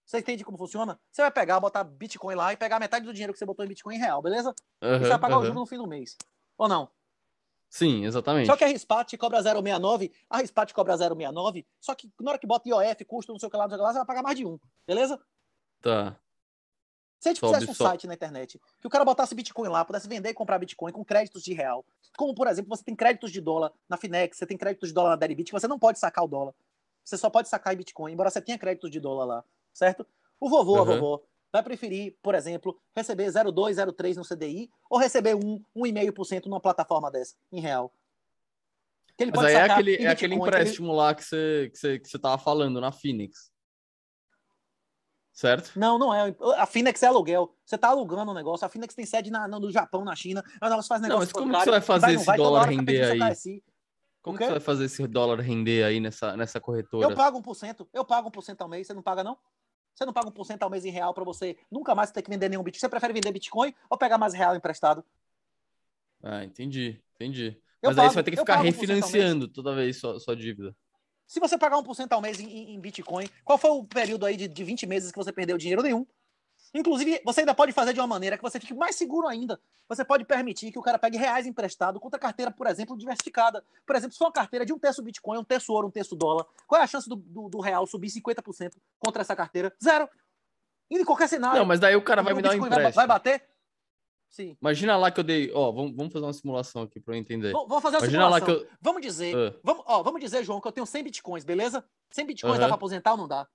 Você entende como funciona? Você vai pegar, botar Bitcoin lá e pegar metade do dinheiro que você botou em Bitcoin em real, beleza? Uhum, e você vai pagar uhum. o juro no fim do mês. Ou não? Sim, exatamente. Só que a RISPAT cobra 0,69, a RISPAT cobra 0,69, só que na hora que bota IOF, custo, não sei o que lá, não sei o que lá, você vai pagar mais de um, beleza? Tá. Se a gente fizesse um sobe. site na internet que o cara botasse Bitcoin lá, pudesse vender e comprar Bitcoin com créditos de real, como por exemplo, você tem créditos de dólar na Finex, você tem créditos de dólar na Deribit, você não pode sacar o dólar. Você só pode sacar em Bitcoin, embora você tenha créditos de dólar lá certo? O vovô, uhum. a vovó, vai preferir, por exemplo, receber 0,203 no CDI ou receber 1, 1,5% numa plataforma dessa, em real. Que ele Mas pode aí é aquele, é aquele empréstimo ele... lá que você, que, você, que você tava falando na Phoenix. Certo? Não, não é. A Phoenix é aluguel. Você tá alugando o negócio. A Phoenix tem sede na, no Japão, na China. O negócio faz negócio. Não, mas como que você vai fazer vai, esse vai, dólar render aí? Como que você vai fazer esse dólar render aí nessa, nessa corretora? Eu pago 1%. Eu pago 1% ao mês. Você não paga, não? Você não paga um por cento ao mês em real para você nunca mais ter que vender nenhum Bitcoin. Você prefere vender Bitcoin ou pegar mais real emprestado? Ah, entendi, entendi. Eu Mas pago, aí você vai ter que ficar refinanciando toda vez sua, sua dívida. Se você pagar um por cento ao mês em, em, Bitcoin, qual foi o período aí de, de 20 meses que você perdeu dinheiro nenhum? Inclusive, você ainda pode fazer de uma maneira que você fique mais seguro ainda. Você pode permitir que o cara pegue reais emprestado contra carteira, por exemplo, diversificada. Por exemplo, se for uma carteira de um terço Bitcoin, um terço ouro, um terço dólar, qual é a chance do, do, do real subir 50% contra essa carteira? Zero. E em qualquer cenário. Não, mas daí o cara vai me dar um empréstimo. Vai, bater? Sim. Imagina lá que eu dei. Ó, vamos, vamos fazer uma simulação aqui para eu entender. vamos fazer uma Imagina simulação. Lá que eu... Vamos dizer. Uh. Vamos, ó, vamos dizer, João, que eu tenho 100 Bitcoins, beleza? 100 Bitcoins uh -huh. dá para aposentar ou não dá?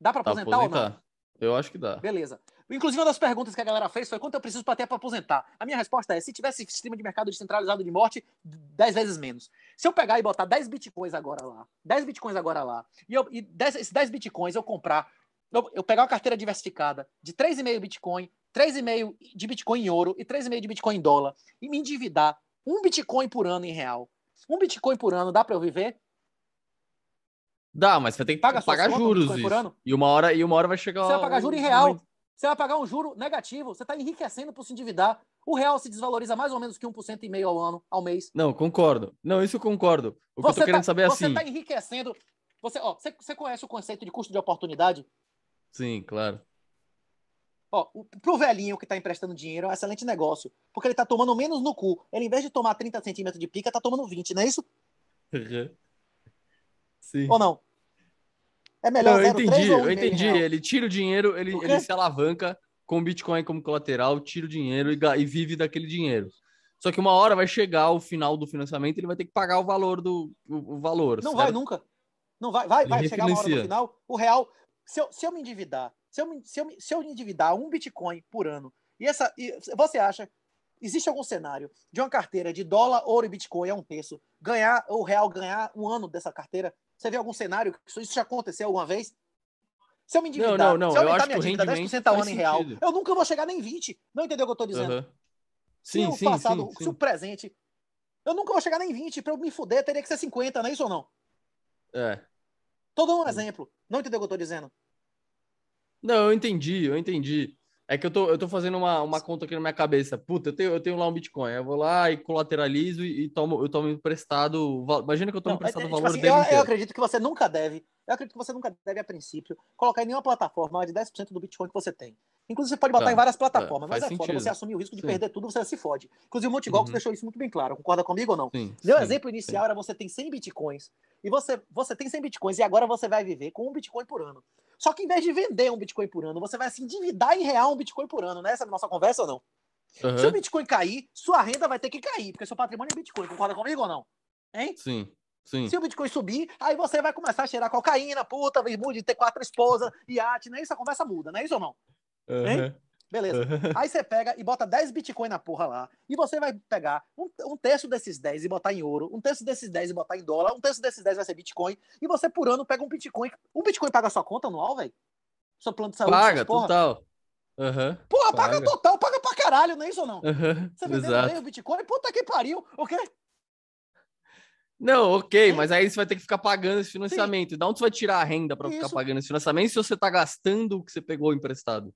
Dá para aposentar, aposentar ou não? Eu acho que dá. Beleza. Inclusive, uma das perguntas que a galera fez foi quanto eu preciso para ter para aposentar. A minha resposta é: se tivesse sistema de mercado descentralizado de morte, 10 vezes menos. Se eu pegar e botar 10 bitcoins agora lá, 10 bitcoins agora lá, e, eu, e 10, esses 10 bitcoins eu comprar, eu, eu pegar uma carteira diversificada de 3,5 bitcoin, 3,5 de bitcoin em ouro e 3,5 de bitcoin em dólar, e me endividar um bitcoin por ano em real, um bitcoin por ano, dá para eu viver? Dá, mas você tem que pagar juros. Um e uma hora e uma hora vai chegar. Você vai pagar juros em real. Você vai pagar um juro negativo, você está enriquecendo por se endividar. O real se desvaloriza mais ou menos que 1% e meio ao ano, ao mês. Não, concordo. Não, isso eu concordo. O que você eu tô tá, querendo saber é assim. Você está enriquecendo. Você, ó, você, você conhece o conceito de custo de oportunidade? Sim, claro. Ó, pro velhinho que está emprestando dinheiro é um excelente negócio, porque ele está tomando menos no cu. Ele, em vez de tomar 30 centímetros de pica, está tomando 20, não é isso? Sim. Ou não? É melhor Não, eu entendi, eu entendi. Real? Ele tira o dinheiro, ele, ele se alavanca com o Bitcoin como colateral, tira o dinheiro e, e, vive daquele dinheiro. Só que uma hora vai chegar o final do financiamento, ele vai ter que pagar o valor do o, o valor. Não certo? vai nunca. Não vai, vai, vai chegar uma hora no final. O real, se eu, se eu me endividar, se eu, se, eu, se eu endividar um Bitcoin por ano, e essa, e você acha existe algum cenário de uma carteira de dólar, ouro e bitcoin a um terço ganhar, ou real ganhar um ano dessa carteira? Você vê algum cenário que isso já aconteceu alguma vez? Se eu me endividar, não, não, não. se eu aumentar eu minha dívida 10% ao ano em real, eu nunca vou chegar nem 20. Não entendeu o que eu estou dizendo? Uhum. Sim, se sim, o passado, sim, sim. se o presente, eu nunca vou chegar nem 20. Para eu me fuder, teria que ser 50, não é isso ou não? É. Tô dando um exemplo. Não entendeu o que eu estou dizendo? Não, eu entendi, eu entendi. É que eu tô, eu tô fazendo uma, uma conta aqui na minha cabeça. Puta, eu tenho, eu tenho lá um Bitcoin. Eu vou lá e colateralizo e, e tomo, eu tomo emprestado. Imagina que eu tomo é, emprestado é, tipo valor assim, eu, eu, acredito que você nunca deve. Eu acredito que você nunca deve, a princípio, colocar em nenhuma plataforma de 10% do Bitcoin que você tem. Inclusive, você pode botar tá, em várias é, plataformas, tá, mas é sentido. foda, você assumir o risco de Sim. perder tudo, você se fode. Inclusive, o Multigox uhum. deixou isso muito bem claro. Concorda comigo ou não? Sim, Meu Sim. exemplo inicial Sim. era você tem 100 bitcoins, e você, você tem 100 bitcoins, e agora você vai viver com um bitcoin por ano. Só que em vez de vender um Bitcoin por ano, você vai se endividar em real um Bitcoin por ano, né? Essa é a nossa conversa ou não? Uhum. Se o Bitcoin cair, sua renda vai ter que cair, porque seu patrimônio é Bitcoin. Concorda comigo ou não? Hein? Sim. Sim. Se o Bitcoin subir, aí você vai começar a cheirar cocaína, puta, mude, ter quatro esposas, iate, né? Isso a conversa muda, não é isso ou não? Uhum. Hein? Beleza. Aí você pega e bota 10 Bitcoin na porra lá. E você vai pegar um, um terço desses 10 e botar em ouro, um terço desses 10 e botar em dólar, um terço desses 10 vai ser Bitcoin. E você por ano pega um Bitcoin. Um Bitcoin paga sua conta anual, velho? Seu plano de saúde? Paga, total. Uhum, porra, paga. paga. total, paga pra caralho, não é isso ou não? Uhum, você vendendo meio Bitcoin? Puta que pariu, o quê? Não, ok, é. mas aí você vai ter que ficar pagando esse financiamento. Sim. Da onde você vai tirar a renda para ficar pagando esse financiamento se você tá gastando o que você pegou emprestado?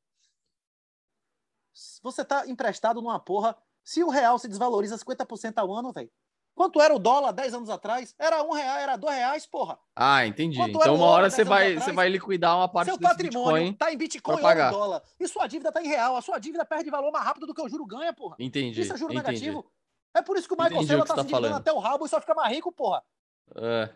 Você tá emprestado numa porra. Se o real se desvaloriza 50% ao ano, velho. Quanto era o dólar 10 anos atrás? Era um real, era dois reais, porra. Ah, entendi. Quanto então uma hora você vai, você vai liquidar uma parte do seu patrimônio. Bitcoin tá em Bitcoin ou em dólar. E sua dívida tá em real. A sua dívida perde valor mais rápido do que o juro ganha, porra. Entendi. Isso é juro entendi. negativo. É por isso que o Michael entendi Saylor tá, tá se endividando até o rabo e só fica mais rico, porra. É.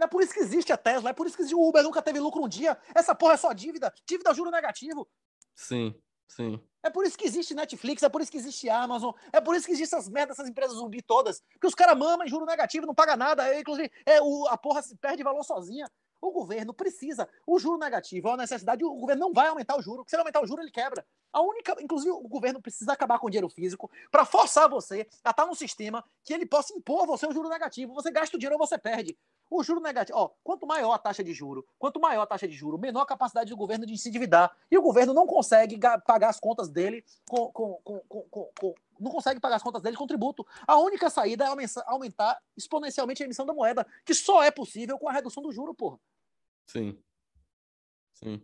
É por isso que existe a Tesla, é por isso que o Uber nunca teve lucro um dia. Essa porra é só dívida. Dívida juro negativo. Sim. Sim. É por isso que existe Netflix, é por isso que existe Amazon, é por isso que existem essas merdas, essas empresas zumbi todas. Porque os caras mamam em juro negativo, não paga nada. É, inclusive, é, o, a porra perde valor sozinha. O governo precisa. O juro negativo é uma necessidade. O governo não vai aumentar o juro. Se ele aumentar o juro, ele quebra. A única. Inclusive, o governo precisa acabar com o dinheiro físico para forçar você a estar num sistema que ele possa impor a você o juro negativo. Você gasta o dinheiro ou você perde. O juro negativo, ó, quanto maior a taxa de juro, quanto maior a taxa de juro, menor a capacidade do governo de se endividar. E o governo não consegue pagar as contas dele com, com, com, com, não consegue pagar as contas dele com tributo. A única saída é aumentar exponencialmente a emissão da moeda, que só é possível com a redução do juro, porra. Sim. Sim.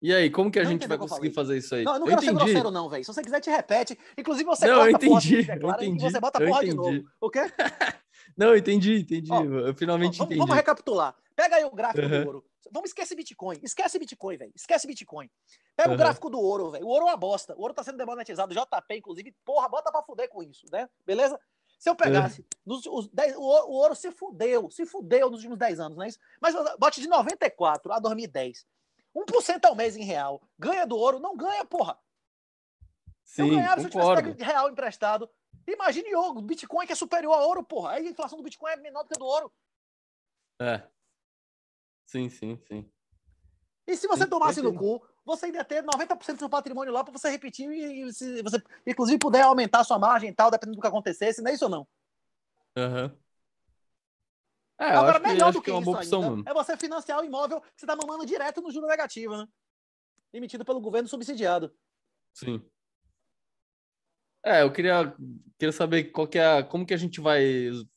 E aí, como que a não gente vai conseguir fazer isso aí? Não, eu não eu quero entendi. ser grosseiro, não, velho. Se você quiser, te repete. Inclusive, você não, eu entendi, porra, eu entendi, você bota a porra de novo. O quê? Não, entendi, entendi. Ó, eu finalmente ó, vamos, entendi. Vamos recapitular. Pega aí o gráfico uhum. do ouro. Vamos esquecer Bitcoin. Esquece Bitcoin, velho. Esquece Bitcoin. Pega uhum. o gráfico do ouro, velho. O ouro é uma bosta. O ouro tá sendo demonetizado. JP, inclusive, porra, bota pra fuder com isso, né? Beleza? Se eu pegasse, uhum. nos, os o, o, ouro se fudeu, se fudeu nos últimos 10 anos, não é isso? Mas bote de 94 a 2010. 1% ao mês em real. Ganha do ouro? Não ganha, porra. Sim, eu ganhava concordo. se eu tivesse real emprestado Imagine o Bitcoin que é superior a ouro, porra. Aí a inflação do Bitcoin é menor do que a do ouro. É. Sim, sim, sim. E se você sim, tomasse no cu, você ainda ter 90% do seu patrimônio lá para você repetir e, e, se você, inclusive, puder aumentar a sua margem e tal, dependendo do que acontecesse, não é isso ou não? Aham. Uhum. É, eu acho melhor que, do que, que é uma boa opção, ainda, mano. é você financiar o imóvel que você tá mamando direto no juro negativo, né? Emitido pelo governo subsidiado. Sim. É, eu queria, queria saber qual que é, como que a gente vai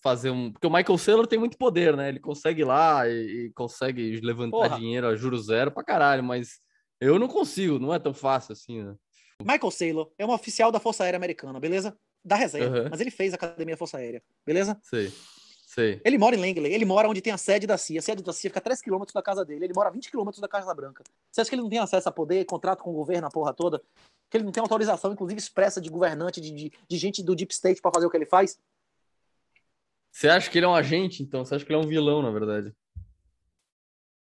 fazer um. Porque o Michael Saylor tem muito poder, né? Ele consegue ir lá e, e consegue levantar Porra. dinheiro a juros zero pra caralho, mas eu não consigo, não é tão fácil assim, né? Michael Saylor é um oficial da Força Aérea Americana, beleza? Da reserva, uhum. mas ele fez a Academia da Força Aérea, beleza? Sei. Sei. Ele mora em Langley, ele mora onde tem a sede da CIA. A sede da CIA fica a 3 km da casa dele, ele mora a 20 km da Casa Branca. Você acha que ele não tem acesso a poder, contrato com o governo, a porra toda? Que ele não tem autorização, inclusive expressa, de governante, de, de, de gente do Deep State para fazer o que ele faz? Você acha que ele é um agente, então? Você acha que ele é um vilão, na verdade?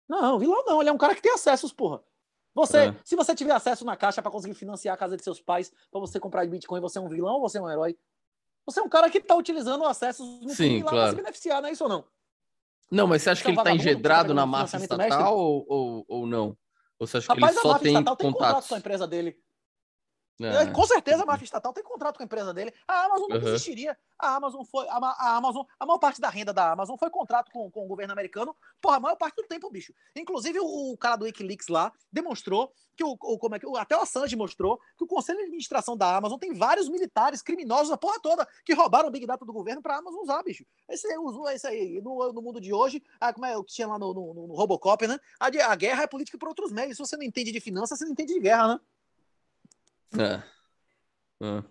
Não, vilão não, ele é um cara que tem acessos, porra. Você, é. se você tiver acesso na caixa para conseguir financiar a casa de seus pais, para você comprar Bitcoin, você é um vilão ou você é um herói? Você é um cara que está utilizando acessos no Sim, lá claro. se beneficiar, não é isso ou não? Não, mas você acha você que ele está então, engendrado na massa estatal ou, ou, ou, não? Ou você acha Rapaz, que ele só tem, tem contato? com a empresa dele. É. Com certeza a marca estatal tem contrato com a empresa dele. A Amazon não uhum. existiria. A Amazon foi. A, a, Amazon, a maior parte da renda da Amazon foi contrato com, com o governo americano. Porra, a maior parte do tempo, bicho. Inclusive, o, o cara do Wikileaks lá demonstrou que o, o como é que. O, até o Assange mostrou que o Conselho de Administração da Amazon tem vários militares criminosos, a porra toda, que roubaram o Big Data do governo pra Amazon usar, bicho. Esse usou isso aí. No, no mundo de hoje, a, ah, como é o que tinha lá no, no, no Robocop, né? A, a guerra é política por outros meios. Se você não entende de finanças, você não entende de guerra, né? É. é.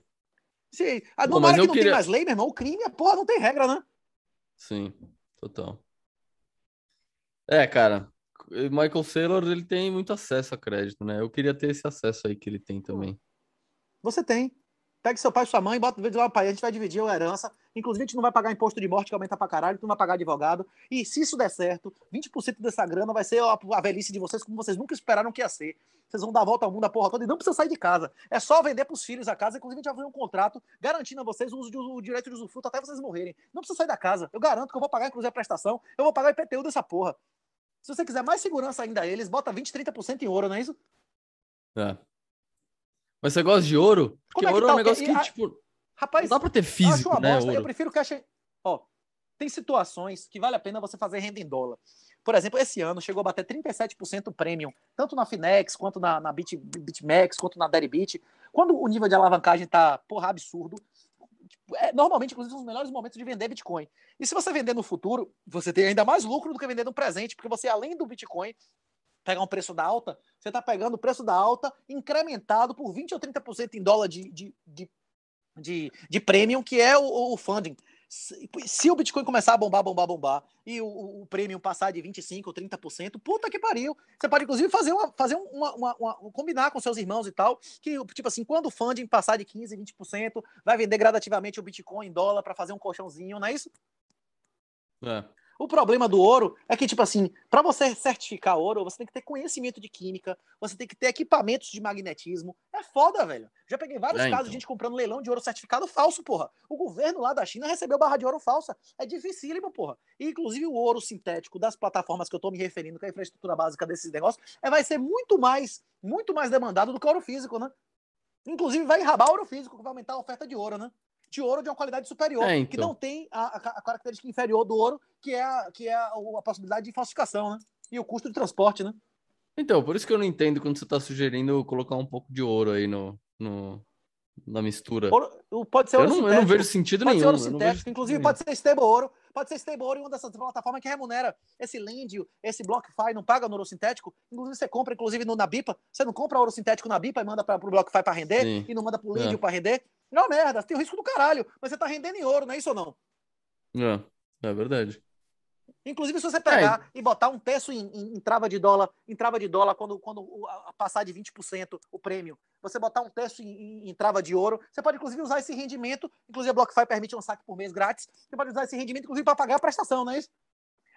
Sim. A Bom, mas que não queria... tem mais lei, meu irmão, o crime, porra, não tem regra, né? Sim, total. É, cara, Michael Saylor, ele tem muito acesso a crédito, né? Eu queria ter esse acesso aí que ele tem hum. também. Você tem. Pega seu pai e sua mãe, bota de lá pai, a gente vai dividir a herança. Inclusive, a gente não vai pagar imposto de morte, que aumenta pra caralho, tu não vai pagar advogado. E se isso der certo, 20% dessa grana vai ser a velhice de vocês, como vocês nunca esperaram que ia ser. Vocês vão dar a volta ao mundo a porra toda e não precisa sair de casa. É só vender pros filhos a casa. Inclusive, a gente vai fazer um contrato garantindo a vocês o, uso de, o direito de usufruto até vocês morrerem. Não precisa sair da casa. Eu garanto que eu vou pagar, inclusive, a prestação. Eu vou pagar o IPTU dessa porra. Se você quiser mais segurança ainda eles, bota 20, 30% em ouro, não é isso? É. Mas você gosta de ouro? Porque é ouro tá? é um tá? negócio que, a... tipo. Rapaz, não dá pra ter físico, né, eu né? Ouro. Eu prefiro que ache. Ó, tem situações que vale a pena você fazer renda em dólar. Por exemplo, esse ano chegou a bater 37% premium, tanto na Finex, quanto na, na Bit, BitMEX, quanto na Deribit. Quando o nível de alavancagem tá, porra, absurdo, tipo, é, normalmente, inclusive, um os melhores momentos de vender Bitcoin. E se você vender no futuro, você tem ainda mais lucro do que vender no presente, porque você, além do Bitcoin, pegar um preço da alta, você está pegando o preço da alta incrementado por 20% ou 30% em dólar de, de, de, de, de premium, que é o, o funding. Se, o Bitcoin começar a bombar, bombar, bombar, e o, o passar de 25% ou 30%, puta que pariu. Você pode, inclusive, fazer uma. Fazer uma, uma, uma, combinar com seus irmãos e tal, que, tipo assim, quando o funding passar de 15%, 20%, vai vender gradativamente o Bitcoin em dólar para fazer um colchãozinho, não é isso? É. O problema do ouro é que, tipo assim, para você certificar ouro, você tem que ter conhecimento de química, você tem que ter equipamentos de magnetismo. É foda, velho. Já peguei vários é, casos então. de gente comprando leilão de ouro certificado falso, porra. O governo lá da China recebeu barra de ouro falsa. É dificílimo, porra. E, inclusive, o ouro sintético das plataformas que eu tô me referindo, que é a infraestrutura básica desses negócios, é, vai ser muito mais, muito mais demandado do que o ouro físico, né? Inclusive, vai enrabar ouro físico, que vai aumentar a oferta de ouro, né? de ouro de uma qualidade superior, é, então. que não tem a, a, característica inferior do ouro, que é, a, que é a, possibilidade de falsificação, né? E o custo de transporte, né? Então, por isso que eu não entendo quando você está sugerindo colocar um pouco de ouro aí no, no na mistura. Ouro, pode ser ouro eu não, sintético. Eu não vejo sentido pode nenhum. Pode ser ouro sintético, inclusive pode ser stable ouro, pode ser stable ouro em uma dessas plataformas que remunera esse Lendio, esse BlockFi, não paga no ouro sintético. Inclusive você compra, inclusive no, na BIPA, você não compra ouro sintético na BIPA e manda para o BlockFi para render Sim. e não manda para o é. Lendio é. para render. É uma merda, tem o risco do caralho, mas você tá rendendo em ouro, não é isso ou não? É, é verdade. Inclusive, se você pegar é. e botar um terço em, em, em, trava de dólar, em trava de dólar, quando, quando passar de 20% o prêmio, você botar um terço em, em, trava de ouro, você pode, inclusive, usar esse rendimento, inclusive a BlockFi permite um saque por mês grátis, você pode usar esse rendimento, inclusive, para pagar a prestação, não é isso?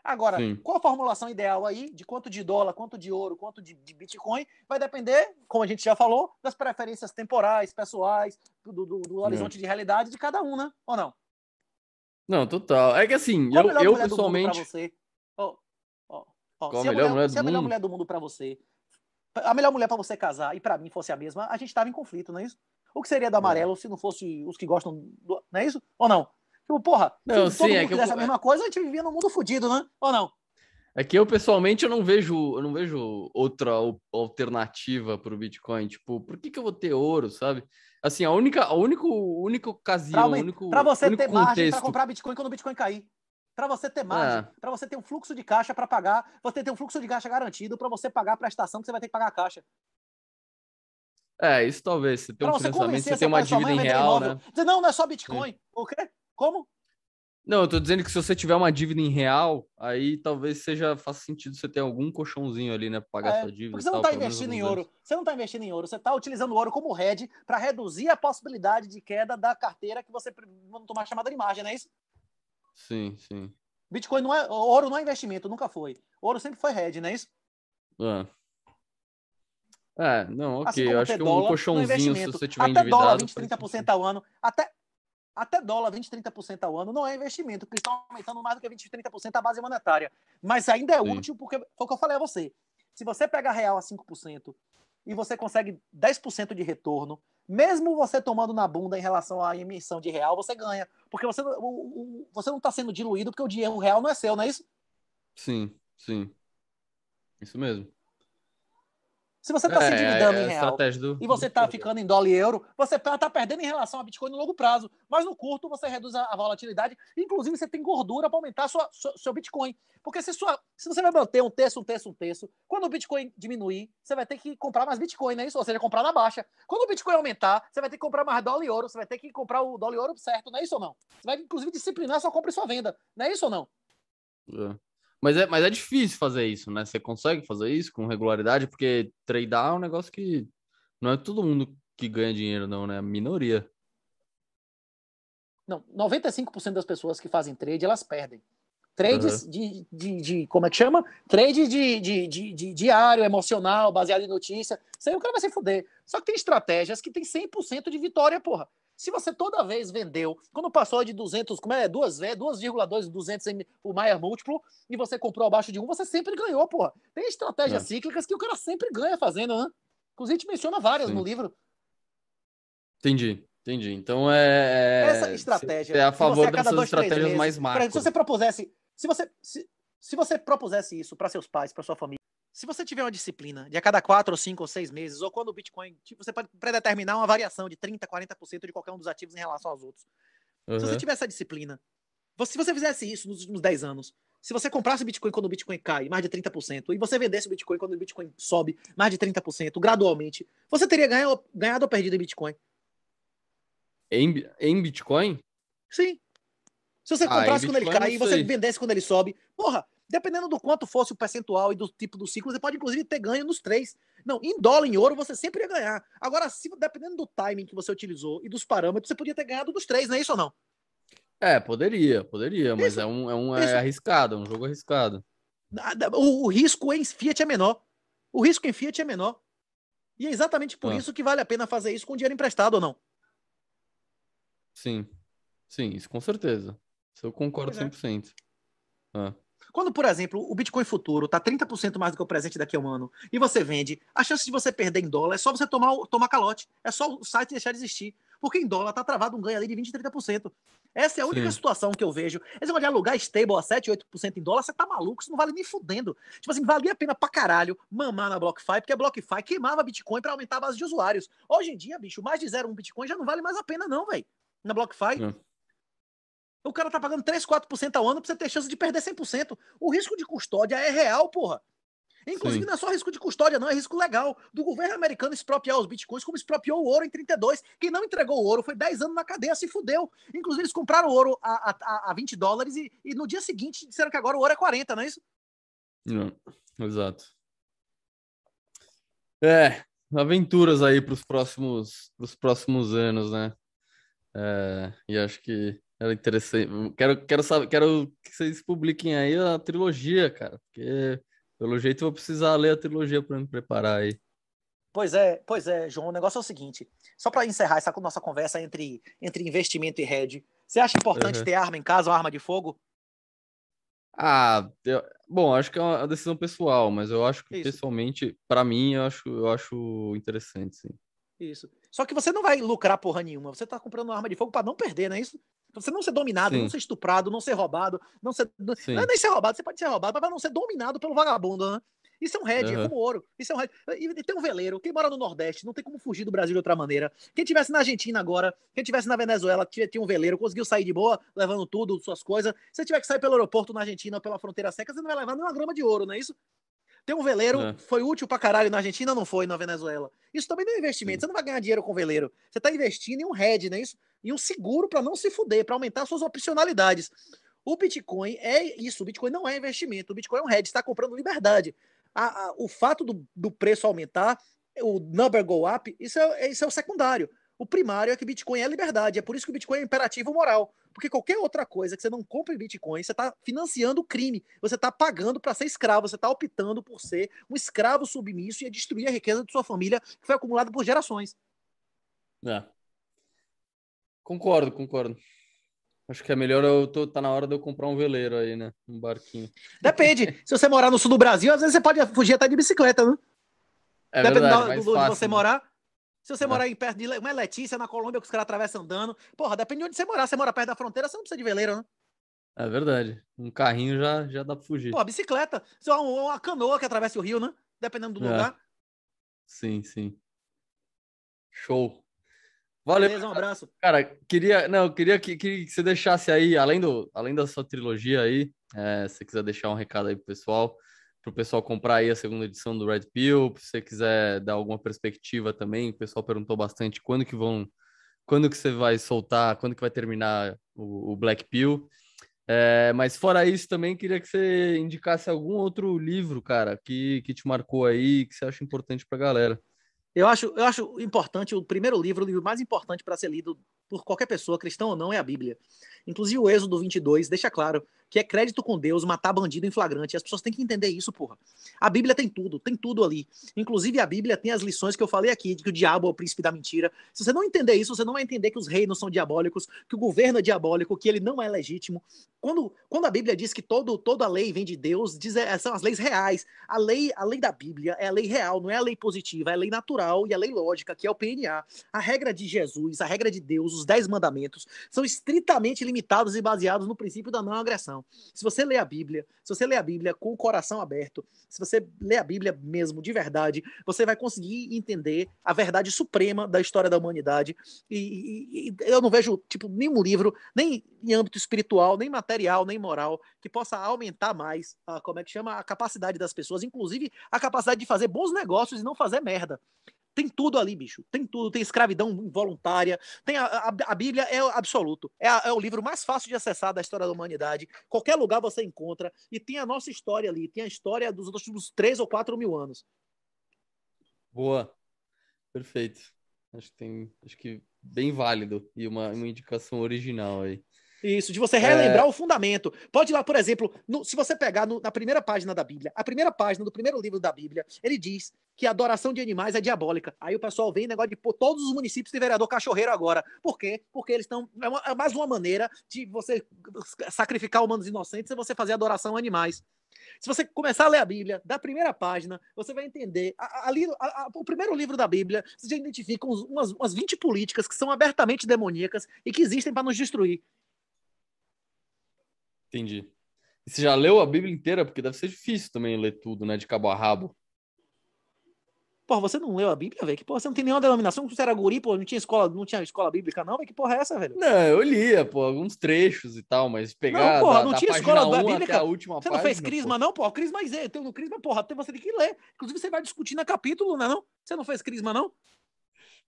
Agora, Sim. qual a formulação ideal aí de quanto de dólar, quanto de ouro, quanto de, de, Bitcoin, vai depender, como a gente já falou, das preferências temporais, pessoais, do, do, do horizonte é. de realidade de cada um, né? Ou não? Não, total. É que assim, qual eu, eu pessoalmente. Você? Oh, oh, oh. Qual a melhor, mulher, mulher, do a melhor mulher do mundo para você, a melhor mulher para você casar e para mim fosse a mesma, a gente estava em conflito, não é isso? O que seria do é. amarelo é. se não fosse os que gostam do. Não é isso? Ou não? Tipo, porra, não, se sim, todo é mundo é fizesse eu... a mesma coisa, a gente vivia num mundo fodido, né? Ou não? É que eu pessoalmente eu não vejo, eu não vejo outra alternativa para o Bitcoin. Tipo, por que, que eu vou ter ouro, sabe? Assim, a única, a único, única ocasião, para único, pra você único ter contexto. margem para comprar Bitcoin quando o Bitcoin cair. Para você ter margem, é. para você ter um fluxo de caixa para pagar, você ter um fluxo de caixa garantido para você pagar a prestação que você vai ter que pagar a caixa. É, isso talvez. Você tem um financiamento, você, você tem uma dívida em real, né? Dizer, não, não é só Bitcoin. Sim. O quê? Como? Não, eu tô dizendo que se você tiver uma dívida em real, aí talvez seja faça sentido você ter algum colchãozinho ali, né, para pagar é, sua dívida. Porque você não tá está tá investindo em ouro. Você não está investindo em ouro. Você está utilizando o ouro como hedge para reduzir a possibilidade de queda da carteira que você não tomar chamada de imagem não é isso? Sim, sim. Bitcoin não é ouro, não é investimento, nunca foi. Ouro sempre foi hedge, não é isso? É. É, não, ok. Assim eu acho que dólar, um é colchãozinho, se você tiver até endividado... Até dólar, 20, 30% ao ano. Até, até dólar 20, 30% ao ano não é investimento, porque estão aumentando mais do que 20, 30% a base monetária. Mas ainda é Sim. útil, porque foi o que eu falei a você. Se você pega real a 5% e você consegue 10% de retorno, mesmo você tomando na bunda em relação à emissão de real, você ganha. Porque você, o, o, você não está sendo diluído porque o dinheiro real não é seu, não é isso? Sim, sim. Isso mesmo. Se você está é, se endividando é, em real do... e você está ficando em dólar e euro, você está tá perdendo em relação a Bitcoin no longo prazo. Mas no curto, você reduz a, a volatilidade. Inclusive, você tem gordura para aumentar sua, sua, seu Bitcoin. Porque se, sua, se você vai manter um terço, um terço, um terço, quando o Bitcoin diminuir, você vai ter que comprar mais Bitcoin, né? Isso, ou seja, comprar na baixa. Quando o Bitcoin aumentar, você vai ter que comprar mais dólar e ouro, você vai ter que comprar o dólar e ouro certo, não é isso ou não? Você vai, inclusive, disciplinar sua compra e sua venda, não é isso ou não? É. Mas é, mas é difícil fazer isso, né? Você consegue fazer isso com regularidade, porque tradear é um negócio que não é todo mundo que ganha dinheiro, não, né? Minoria. Não, 95% das pessoas que fazem trade, elas perdem. Trades uhum. de, de, de, Como é que chama? Trade de, de, de, de, diário, emocional, baseado em notícia. Isso aí o cara vai se fuder. Só que tem estratégias que tem 100% de vitória, porra. Se você toda vez vendeu, quando passou de 200, como é, duas, 2,2, 200 o Maier múltiplo, e você comprou abaixo de um você sempre ganhou, porra. Tem estratégias é. cíclicas que o cara sempre ganha fazendo, né? Inclusive, a gente menciona várias Sim. no livro. Entendi, entendi. Então é. é Essa estratégia. É a favor das estratégias meses, mais macro. se você propusesse. Se você, se, se você propusesse isso para seus pais, para sua família, se você tiver uma disciplina de a cada quatro ou cinco ou seis meses, ou quando o Bitcoin, tipo, você pode predeterminar uma variação de 30%, 40% de qualquer um dos ativos em relação aos outros. Uhum. Se você tiver essa disciplina, você, se você fizesse isso nos últimos 10 anos, se você comprasse o Bitcoin quando o Bitcoin cai, mais de 30%, e você vendesse o Bitcoin quando o Bitcoin sobe, mais de 30%, gradualmente, você teria ganho, ganhado ou perdido em Bitcoin? Em, em Bitcoin? Sim. Se você ah, comprasse ah, quando Bitcoin, ele cai e você vendesse quando ele sobe, porra, Dependendo do quanto fosse o percentual e do tipo do ciclo, você pode inclusive ter ganho nos três. Não, em dólar, em ouro, você sempre ia ganhar. Agora, se, dependendo do timing que você utilizou e dos parâmetros, você podia ter ganhado dos três, não é isso ou não? É, poderia, poderia, isso, mas é um, é um é arriscado, é um jogo arriscado. Ah, o, o, risco em Fiat é menor. O risco em Fiat é menor. E é exatamente por ah. isso que vale a pena fazer isso com dinheiro emprestado ou não. Sim, sim, isso com certeza. Isso eu concordo é. 100%. Ah. Quando, por exemplo, o Bitcoin futuro está 30% mais do que o presente daqui a um ano e você vende, a chance de você perder em dólar é só você tomar, tomar calote. É só o site deixar de existir. Porque em dólar está travado um ganho ali de 20%, 30%. Essa é a única Sim. situação que eu vejo. Eles é um alugar stable a 7, 8% em dólar, você tá maluco, isso não vale nem fudendo. Tipo assim, valia a pena pra caralho mamar na BlockFi, porque a BlockFi queimava Bitcoin para aumentar a base de usuários. Hoje em dia, bicho, mais de 0,1 Bitcoin já não vale mais a pena não, velho. Na BlockFi. Não. É. O cara tá pagando 3, 4% ao ano pra você ter chance de perder 100%. O risco de custódia é real, porra. Inclusive, Sim. não é só risco de custódia, não, é risco legal. Do governo americano expropriar os bitcoins, como expropriou o ouro em 32. Quem não entregou o ouro foi 10 anos na cadeia, se fudeu. Inclusive, eles compraram o ouro a, a, a 20 dólares e, e no dia seguinte disseram que agora o ouro é 40, não é isso? Não, é, exato. É, aventuras aí para os próximos, pros próximos anos, né? É, e acho que era interessante. Hum, quero, quero saber, quero que vocês publiquem aí a trilogia, cara, porque pelo jeito eu vou precisar ler a trilogia para me preparar aí. Pois é, pois é, João. O negócio é o seguinte: só para encerrar essa nossa conversa entre, entre investimento e rede, você acha importante uhum. ter arma em casa, uma arma de fogo? Ah, eu, bom, acho que é uma é decisão pessoal, mas eu acho que Isso. pessoalmente, para mim, eu acho, eu acho interessante, sim. Isso. Só que você não vai lucrar porra nenhuma. Você tá comprando uma arma de fogo para não perder, não é isso? você não ser dominado, Sim. não ser estuprado, não ser roubado, não ser. Sim. Não é nem ser roubado, você pode ser roubado, mas não ser dominado pelo vagabundo, né? Isso é um red, uhum. é como ouro. Isso é um red. E tem um veleiro. Quem mora no Nordeste não tem como fugir do Brasil de outra maneira. Quem tivesse na Argentina agora, quem tivesse na Venezuela, tinha, tinha um veleiro, conseguiu sair de boa, levando tudo, suas coisas. Se você tiver que sair pelo aeroporto na Argentina ou pela fronteira seca, você não vai levar nem uma grama de ouro, não é isso? Tem um veleiro, é. foi útil pra caralho na Argentina, não foi na Venezuela. Isso também não é investimento. Sim. Você não vai ganhar dinheiro com veleiro. Você tá investindo em um head, não é isso? e um seguro para não se fuder, para aumentar suas opcionalidades. O Bitcoin é isso, o Bitcoin não é investimento, o Bitcoin é um hedge, está comprando liberdade. A, a, o fato do, do, preço aumentar, o number go up, isso é, isso é o secundário. O primário é que Bitcoin é liberdade, é por isso que o Bitcoin é imperativo moral. Porque qualquer outra coisa que você não compre Bitcoin, você está financiando o crime, você está pagando para ser escravo, você está optando por ser um escravo submisso e destruir a riqueza de sua família que foi acumulada por gerações. É. Concordo, concordo. Acho que é melhor eu tô, tá na hora de eu comprar um veleiro aí, né? Um barquinho. Depende. Se você morar no sul do Brasil, às vezes você pode fugir até de bicicleta, né? É Depende verdade, do, do fácil, onde você né? morar. Se você é. morar em perto de uma é Letícia, na Colômbia, que os caras atravessam andando. Porra, depende de onde você morar. Você mora perto da fronteira, você não precisa de veleiro, né? É verdade. Um carrinho já, já dá pra fugir. Pô, bicicleta. Só uma, uma canoa que atravessa o rio, né? Dependendo do é. lugar. Sim, sim. Show. Valeu. Beleza, um abraço. Cara, queria, não, queria que, que você deixasse aí, além, do, além da sua trilogia aí, é, se você quiser deixar um recado aí pro pessoal, pro pessoal comprar aí a segunda edição do Red Pill, se você quiser dar alguma perspectiva também, o pessoal perguntou bastante quando que vão, quando que você vai soltar, quando que vai terminar o, o Black Pill. É, mas fora isso, também queria que você indicasse algum outro livro, cara, que, que te marcou aí, que você acha importante pra galera. Eu acho, eu acho importante o primeiro livro, o livro mais importante para ser lido por qualquer pessoa, cristão ou não, é a Bíblia. Inclusive o Êxodo 22 deixa claro que é crédito com Deus matar bandido em flagrante. As pessoas têm que entender isso, porra. A Bíblia tem tudo, tem tudo ali. Inclusive a Bíblia tem as lições que eu falei aqui, de que o diabo é o príncipe da mentira. Se você não entender isso, você não vai entender que os reinos são diabólicos, que o governo é diabólico, que ele não é legítimo. Quando, quando a Bíblia diz que todo, toda a lei vem de Deus, diz, é, são as leis reais. A lei, a lei da Bíblia é a lei real, não é a lei positiva, é a lei natural e a lei lógica, que é o PNA. A regra de Jesus, a regra de Deus, os dez mandamentos são estritamente limitados e baseados no princípio da não agressão. Se você lê a Bíblia, se você lê a Bíblia com o coração aberto, se você lê a Bíblia mesmo de verdade, você vai conseguir entender a verdade suprema da história da humanidade. E, e, e eu não vejo tipo nenhum livro, nem em âmbito espiritual, nem material, nem moral, que possa aumentar mais a, como é que chama a capacidade das pessoas, inclusive a capacidade de fazer bons negócios e não fazer merda. Tem tudo ali, bicho. Tem tudo. Tem escravidão involuntária. Tem a, a, a Bíblia é absoluto. É, a, é, o livro mais fácil de acessar da história da humanidade. Qualquer lugar você encontra. E tem a nossa história ali. Tem a história dos últimos três ou quatro mil anos. Boa. Perfeito. Acho que tem. Acho que bem válido. E uma, uma indicação original aí. Isso, de você relembrar é... o fundamento. Pode ir lá, por exemplo, no, se você pegar no, na primeira página da Bíblia, a primeira página do primeiro livro da Bíblia, ele diz que a adoração de animais é diabólica. Aí o pessoal vem negócio de pô, todos os municípios têm vereador cachorreiro agora. Por quê? Porque eles estão. É, é, mais uma maneira de você sacrificar humanos inocentes e você fazer adoração a animais. Se você começar a ler a Bíblia, da primeira página, você vai entender. Ali, o primeiro livro da Bíblia, você já identifica umas, umas 20 políticas que são abertamente demoníacas e que existem para nos destruir. Entendi. E você já leu a Bíblia inteira? Porque deve ser difícil também ler tudo, né? De cabo a rabo. Porra, você não leu a Bíblia, velho? Que porra, você não tem nenhuma denominação? Você era guri, pô, não tinha escola, não tinha escola bíblica, não? Mas que porra é essa, velho? Não, eu lia, pô, alguns trechos e tal, mas pegar. Não, porra, da, não da tinha escola bíblica. Você não página, fez crisma, pô. não, pô? Crisma é, tem no crisma, porra, você tem que ler. Inclusive, você vai discutir na capítulo, não é não? Você não fez crisma, não?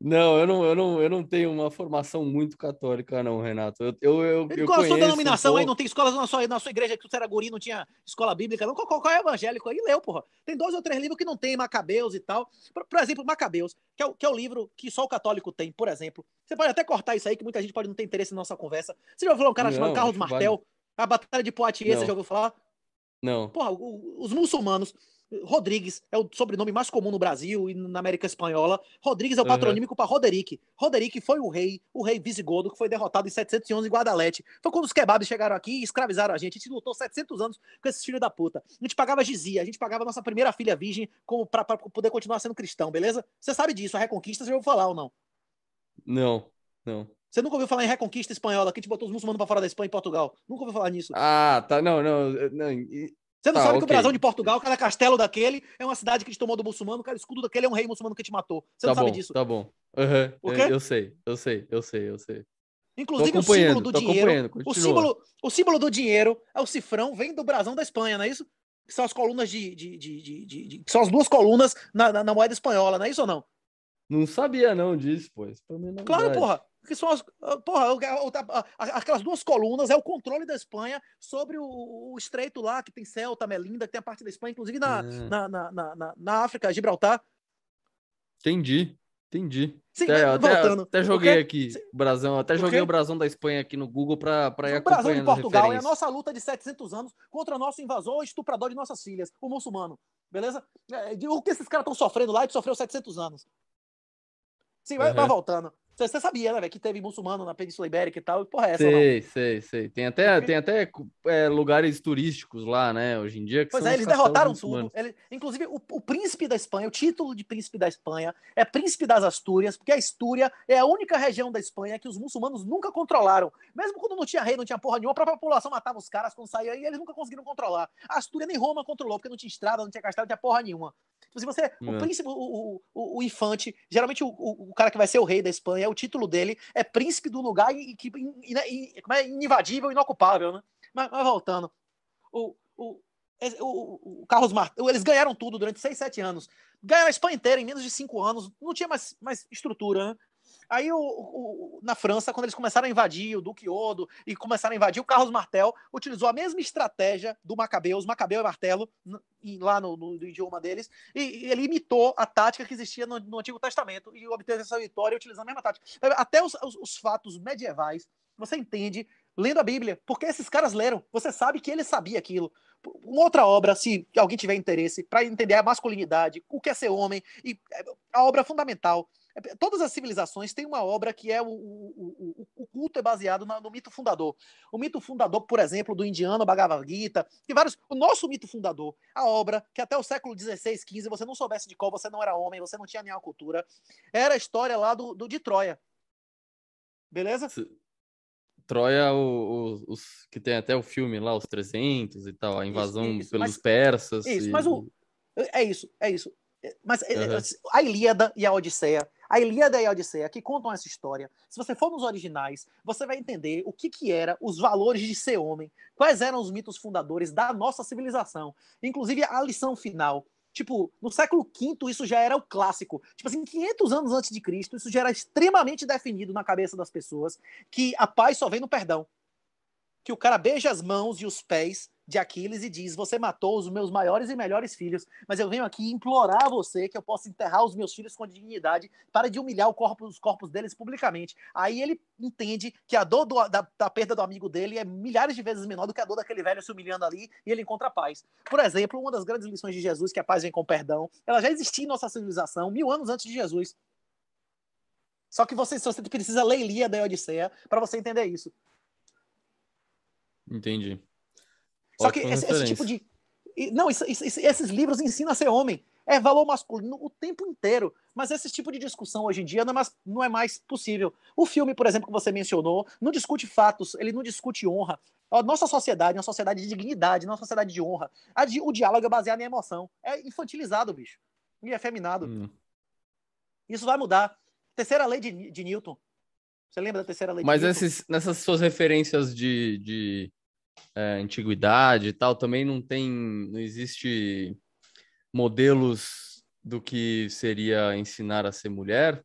Não, eu não, eu não, eu não tenho uma formação muito católica, não, Renato. Eu, eu, eu, eu a sua denominação um aí? Não tem escola na sua, na sua igreja que você era guri, não tinha escola bíblica, não? Qual, qual, qual é o evangélico aí? Leu, porra. Tem dois ou três livros que não tem, Macabeus e tal. Por, por exemplo, Macabeus, que é, o, que é o livro que só o católico tem, por exemplo. Você pode até cortar isso aí, que muita gente pode não ter interesse na nossa conversa. Você já ouviu falar um cara não, chamado Carlos Martel? A Batalha de Poitiers, não. você já ouviu falar? Não. Porra, os muçulmanos Rodrigues é o sobrenome mais comum no Brasil e na América Espanhola. Rodrigues é o patronímico uhum. para Roderick. Roderick foi o rei, o rei visigodo que foi derrotado em 711 em Guadalete. Foi quando os kebabs chegaram aqui e escravizaram a gente. A gente lutou 700 anos com esses filhos da puta. A gente pagava gizia, a gente pagava nossa primeira filha virgem para poder continuar sendo cristão, beleza? Você sabe disso, a Reconquista, você já ouviu falar ou não? Não, não. Você nunca ouviu falar em Reconquista Espanhola, que te botou os muçulmanos para fora da Espanha e Portugal. Nunca ouviu falar nisso. Ah, tá. Não, não. não você não tá, sabe okay. que o Brasão de Portugal, cada é castelo daquele é uma cidade que te tomou do muçulmano, cada escudo daquele é um rei muçulmano que te matou. Você tá não bom, sabe disso. Tá bom. Uhum. Eu, eu sei, eu sei, eu sei, eu sei. Inclusive o símbolo do dinheiro. O símbolo, o símbolo do dinheiro é o cifrão, vem do brasão da Espanha, não é isso? Que são as colunas de. de, de, de, de são as duas colunas na, na, na, moeda espanhola, não é isso ou não? Não sabia não disso, pois. É claro, porra que são as, ah, porra, ah, aquelas duas colunas é o controle da Espanha sobre o, o estreito lá, que tem Celta, Melinda, que tem a parte da Espanha, inclusive na, é. na, na, na, na, África, Gibraltar. Entendi, entendi. Sim, até, é, voltando. Até, até joguei porque, aqui sim, brasão, até joguei porque, o brasão da Espanha aqui no Google para ir acompanhando Brasão de Portugal é a nossa luta de 700 anos contra o nosso invasor estuprador de nossas filhas, o muçulmano. Beleza? É, o que esses caras estão sofrendo lá e sofreu 700 anos. Sim, vai, uhum. vai voltando. Você sabia, né, que teve muçulmano na Península Ibérica e tal, e porra, é essa Sei, não. sei, sei. Tem até, tem até é, lugares turísticos lá, né, hoje em dia. que pois é, eles derrotaram tudo. Ele, inclusive, o, o, príncipe da Espanha, o título de príncipe da Espanha é príncipe das Astúrias, porque a Astúria é a única região da Espanha que os muçulmanos nunca controlaram. Mesmo quando não tinha rei, não tinha porra nenhuma, a própria população matava os caras quando saía e eles nunca conseguiram controlar. A Astúria nem Roma controlou, porque não tinha estrada, não tinha castelo, não tinha porra nenhuma. Tipo, assim, você, o é. príncipe, o, o, o infante, geralmente o, o, cara que vai ser o rei da Espanha, o título dele é príncipe do lugar e que né, é invadível, inocupável, né? Mas, mas voltando, o, o, o, o Carlos Martins, eles ganharam tudo durante 6, 7 anos. Ganharam a Espanha inteira em menos de 5 anos, não tinha mais, mais estrutura, né? Aí, o, o, na França, quando eles começaram a invadir o Duque Odo e começaram a invadir, o Carlos Martel utilizou a mesma estratégia do Macabeus, Macabeu e Martelo, lá no, no, no idioma deles, e, e, ele imitou a tática que existia no, no, Antigo Testamento e obteve essa vitória utilizando a mesma tática. Até os, os, os fatos medievais, você entende lendo a Bíblia, porque esses caras leram. Você sabe que ele sabia aquilo. Uma outra obra, se alguém tiver interesse, para entender a masculinidade, o que é ser homem, e é, a obra fundamental é, todas as civilizações têm uma obra que é o, o, o, o culto é baseado no mito fundador. O mito fundador, por exemplo, do indiano Bhagavad Gita, e vários. O nosso mito fundador, a obra que até o século XVI, XV, você não soubesse de qual, você não era homem, você não tinha nenhuma cultura, era a história lá do, do de Troia. Beleza? Troia, o, o, os que tem até o filme lá, os 300 e tal, a invasão isso, isso, pelos mas, persas. Isso, e... mas o, é isso, é isso. É, mas uhum. a Ilíada e a Odisseia a Ilíada e a Odisseia, que contam essa história. Se você for nos originais, você vai entender o que, que eram os valores de ser homem, quais eram os mitos fundadores da nossa civilização. Inclusive, a lição final. Tipo, no século V, isso já era o clássico. Tipo assim, 500 anos antes de Cristo, isso já era extremamente definido na cabeça das pessoas que a paz só vem no perdão. Que o cara beija as mãos e os pés de Aquiles e diz: Você matou os meus maiores e melhores filhos, mas eu venho aqui implorar a você que eu possa enterrar os meus filhos com dignidade, para de humilhar corpo, os corpos deles publicamente. Aí ele entende que a dor do, da, da, perda do amigo dele é milhares de vezes menor do que a dor daquele velho se humilhando ali e ele encontra paz. Por exemplo, uma das grandes lições de Jesus, que a paz vem com perdão, ela já existia em nossa civilização mil anos antes de Jesus. Só que você, você precisa ler Lia da Odisseia para você entender isso. Entendi. Só que esse, esse, tipo de. Não, isso, isso, esses livros ensinam a ser homem. É valor masculino o tempo inteiro. Mas esse tipo de discussão hoje em dia não é, mais, não é mais possível. O filme, por exemplo, que você mencionou, não discute fatos, ele não discute honra. A nossa sociedade é uma sociedade de dignidade, não é uma sociedade de honra. o diálogo é baseado em emoção. É infantilizado, bicho. E é efeminado. Hum. Isso vai mudar. Terceira lei de, de Newton. Você lembra da terceira lei? Mas nesses, nessas suas referências de, de, é, antiguidade e tal, também não tem, não existe modelos do que seria ensinar a ser mulher,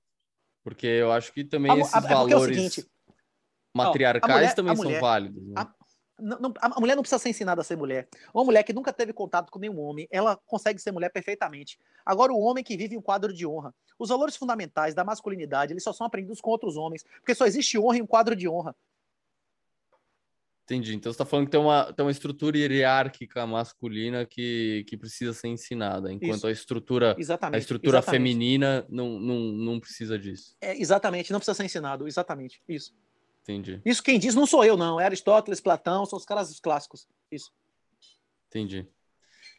porque eu acho que também a, esses a, é é valores é seguinte, matriarcais mulher, também mulher, são válidos. Né? A, não, a mulher não precisa ser ensinada a ser mulher. Uma mulher que nunca teve contato com nenhum homem, ela consegue ser mulher perfeitamente. Agora, o homem que vive um quadro de honra, os valores fundamentais da masculinidade, eles só são aprendidos com outros homens, porque só existe honra em um quadro de honra. Entendi. Então você está falando que tem uma, tem uma estrutura hierárquica masculina que, que precisa ser ensinada, enquanto Isso. a estrutura a estrutura feminina não, não, não precisa disso. É, exatamente, não precisa ser ensinado. Exatamente. Isso. Entendi. Isso quem diz não sou eu, não. É Aristóteles, Platão, são os caras clássicos. Isso. Entendi.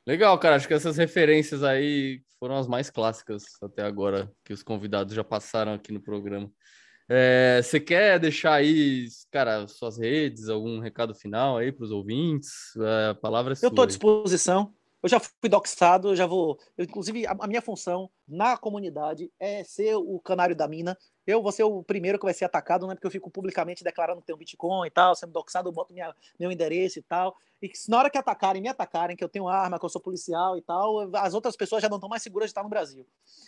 Legal, cara. Acho que essas referências aí foram as mais clássicas até agora que os convidados já passaram aqui no programa. É, você quer deixar aí, cara, suas redes, algum recado final aí para os ouvintes? É, palavras. É eu estou à disposição. Eu já fui doxado, já vou. Eu, inclusive, a, a, minha função na comunidade é ser o canário da mina. Eu vou ser o primeiro que vai ser atacado, né? Porque eu fico publicamente declarando que tenho Bitcoin e tal, sendo doxado, eu boto minha, meu endereço e tal. E que, na hora que atacarem, me atacarem, que eu tenho arma, que eu sou policial e tal, as outras pessoas já não estão mais seguras de estar no Brasil.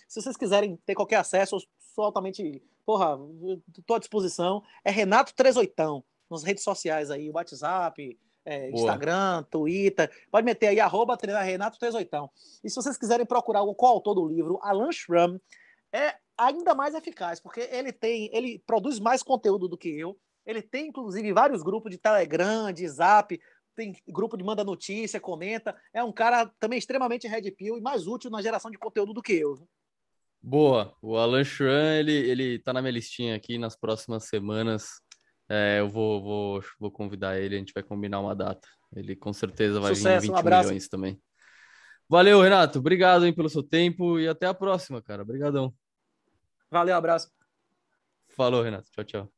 Se vocês quiserem ter qualquer acesso, sou altamente, porra, à disposição. É Renato 38 nas redes sociais aí, WhatsApp, é, Instagram, Twitter. Pode meter aí, arroba Renato 38 E se vocês quiserem procurar o coautor do livro, Alan Schramm, é ainda mais eficaz, porque ele tem, ele produz mais conteúdo do que eu. Ele tem, inclusive, vários grupos de Telegram, de Zap, tem grupo de manda notícia, comenta. É um cara também extremamente red pill e mais útil na geração de conteúdo do que eu. Boa, o Alan Schran, ele, ele tá na minha listinha aqui nas próximas semanas. É, eu vou, vou, vou convidar ele, a gente vai combinar uma data. Ele com certeza vai Sucesso, vir 20 um milhões também. Valeu, Renato. Obrigado hein, pelo seu tempo e até a próxima, cara. Obrigadão. Valeu, abraço. Falou, Renato. Tchau, tchau.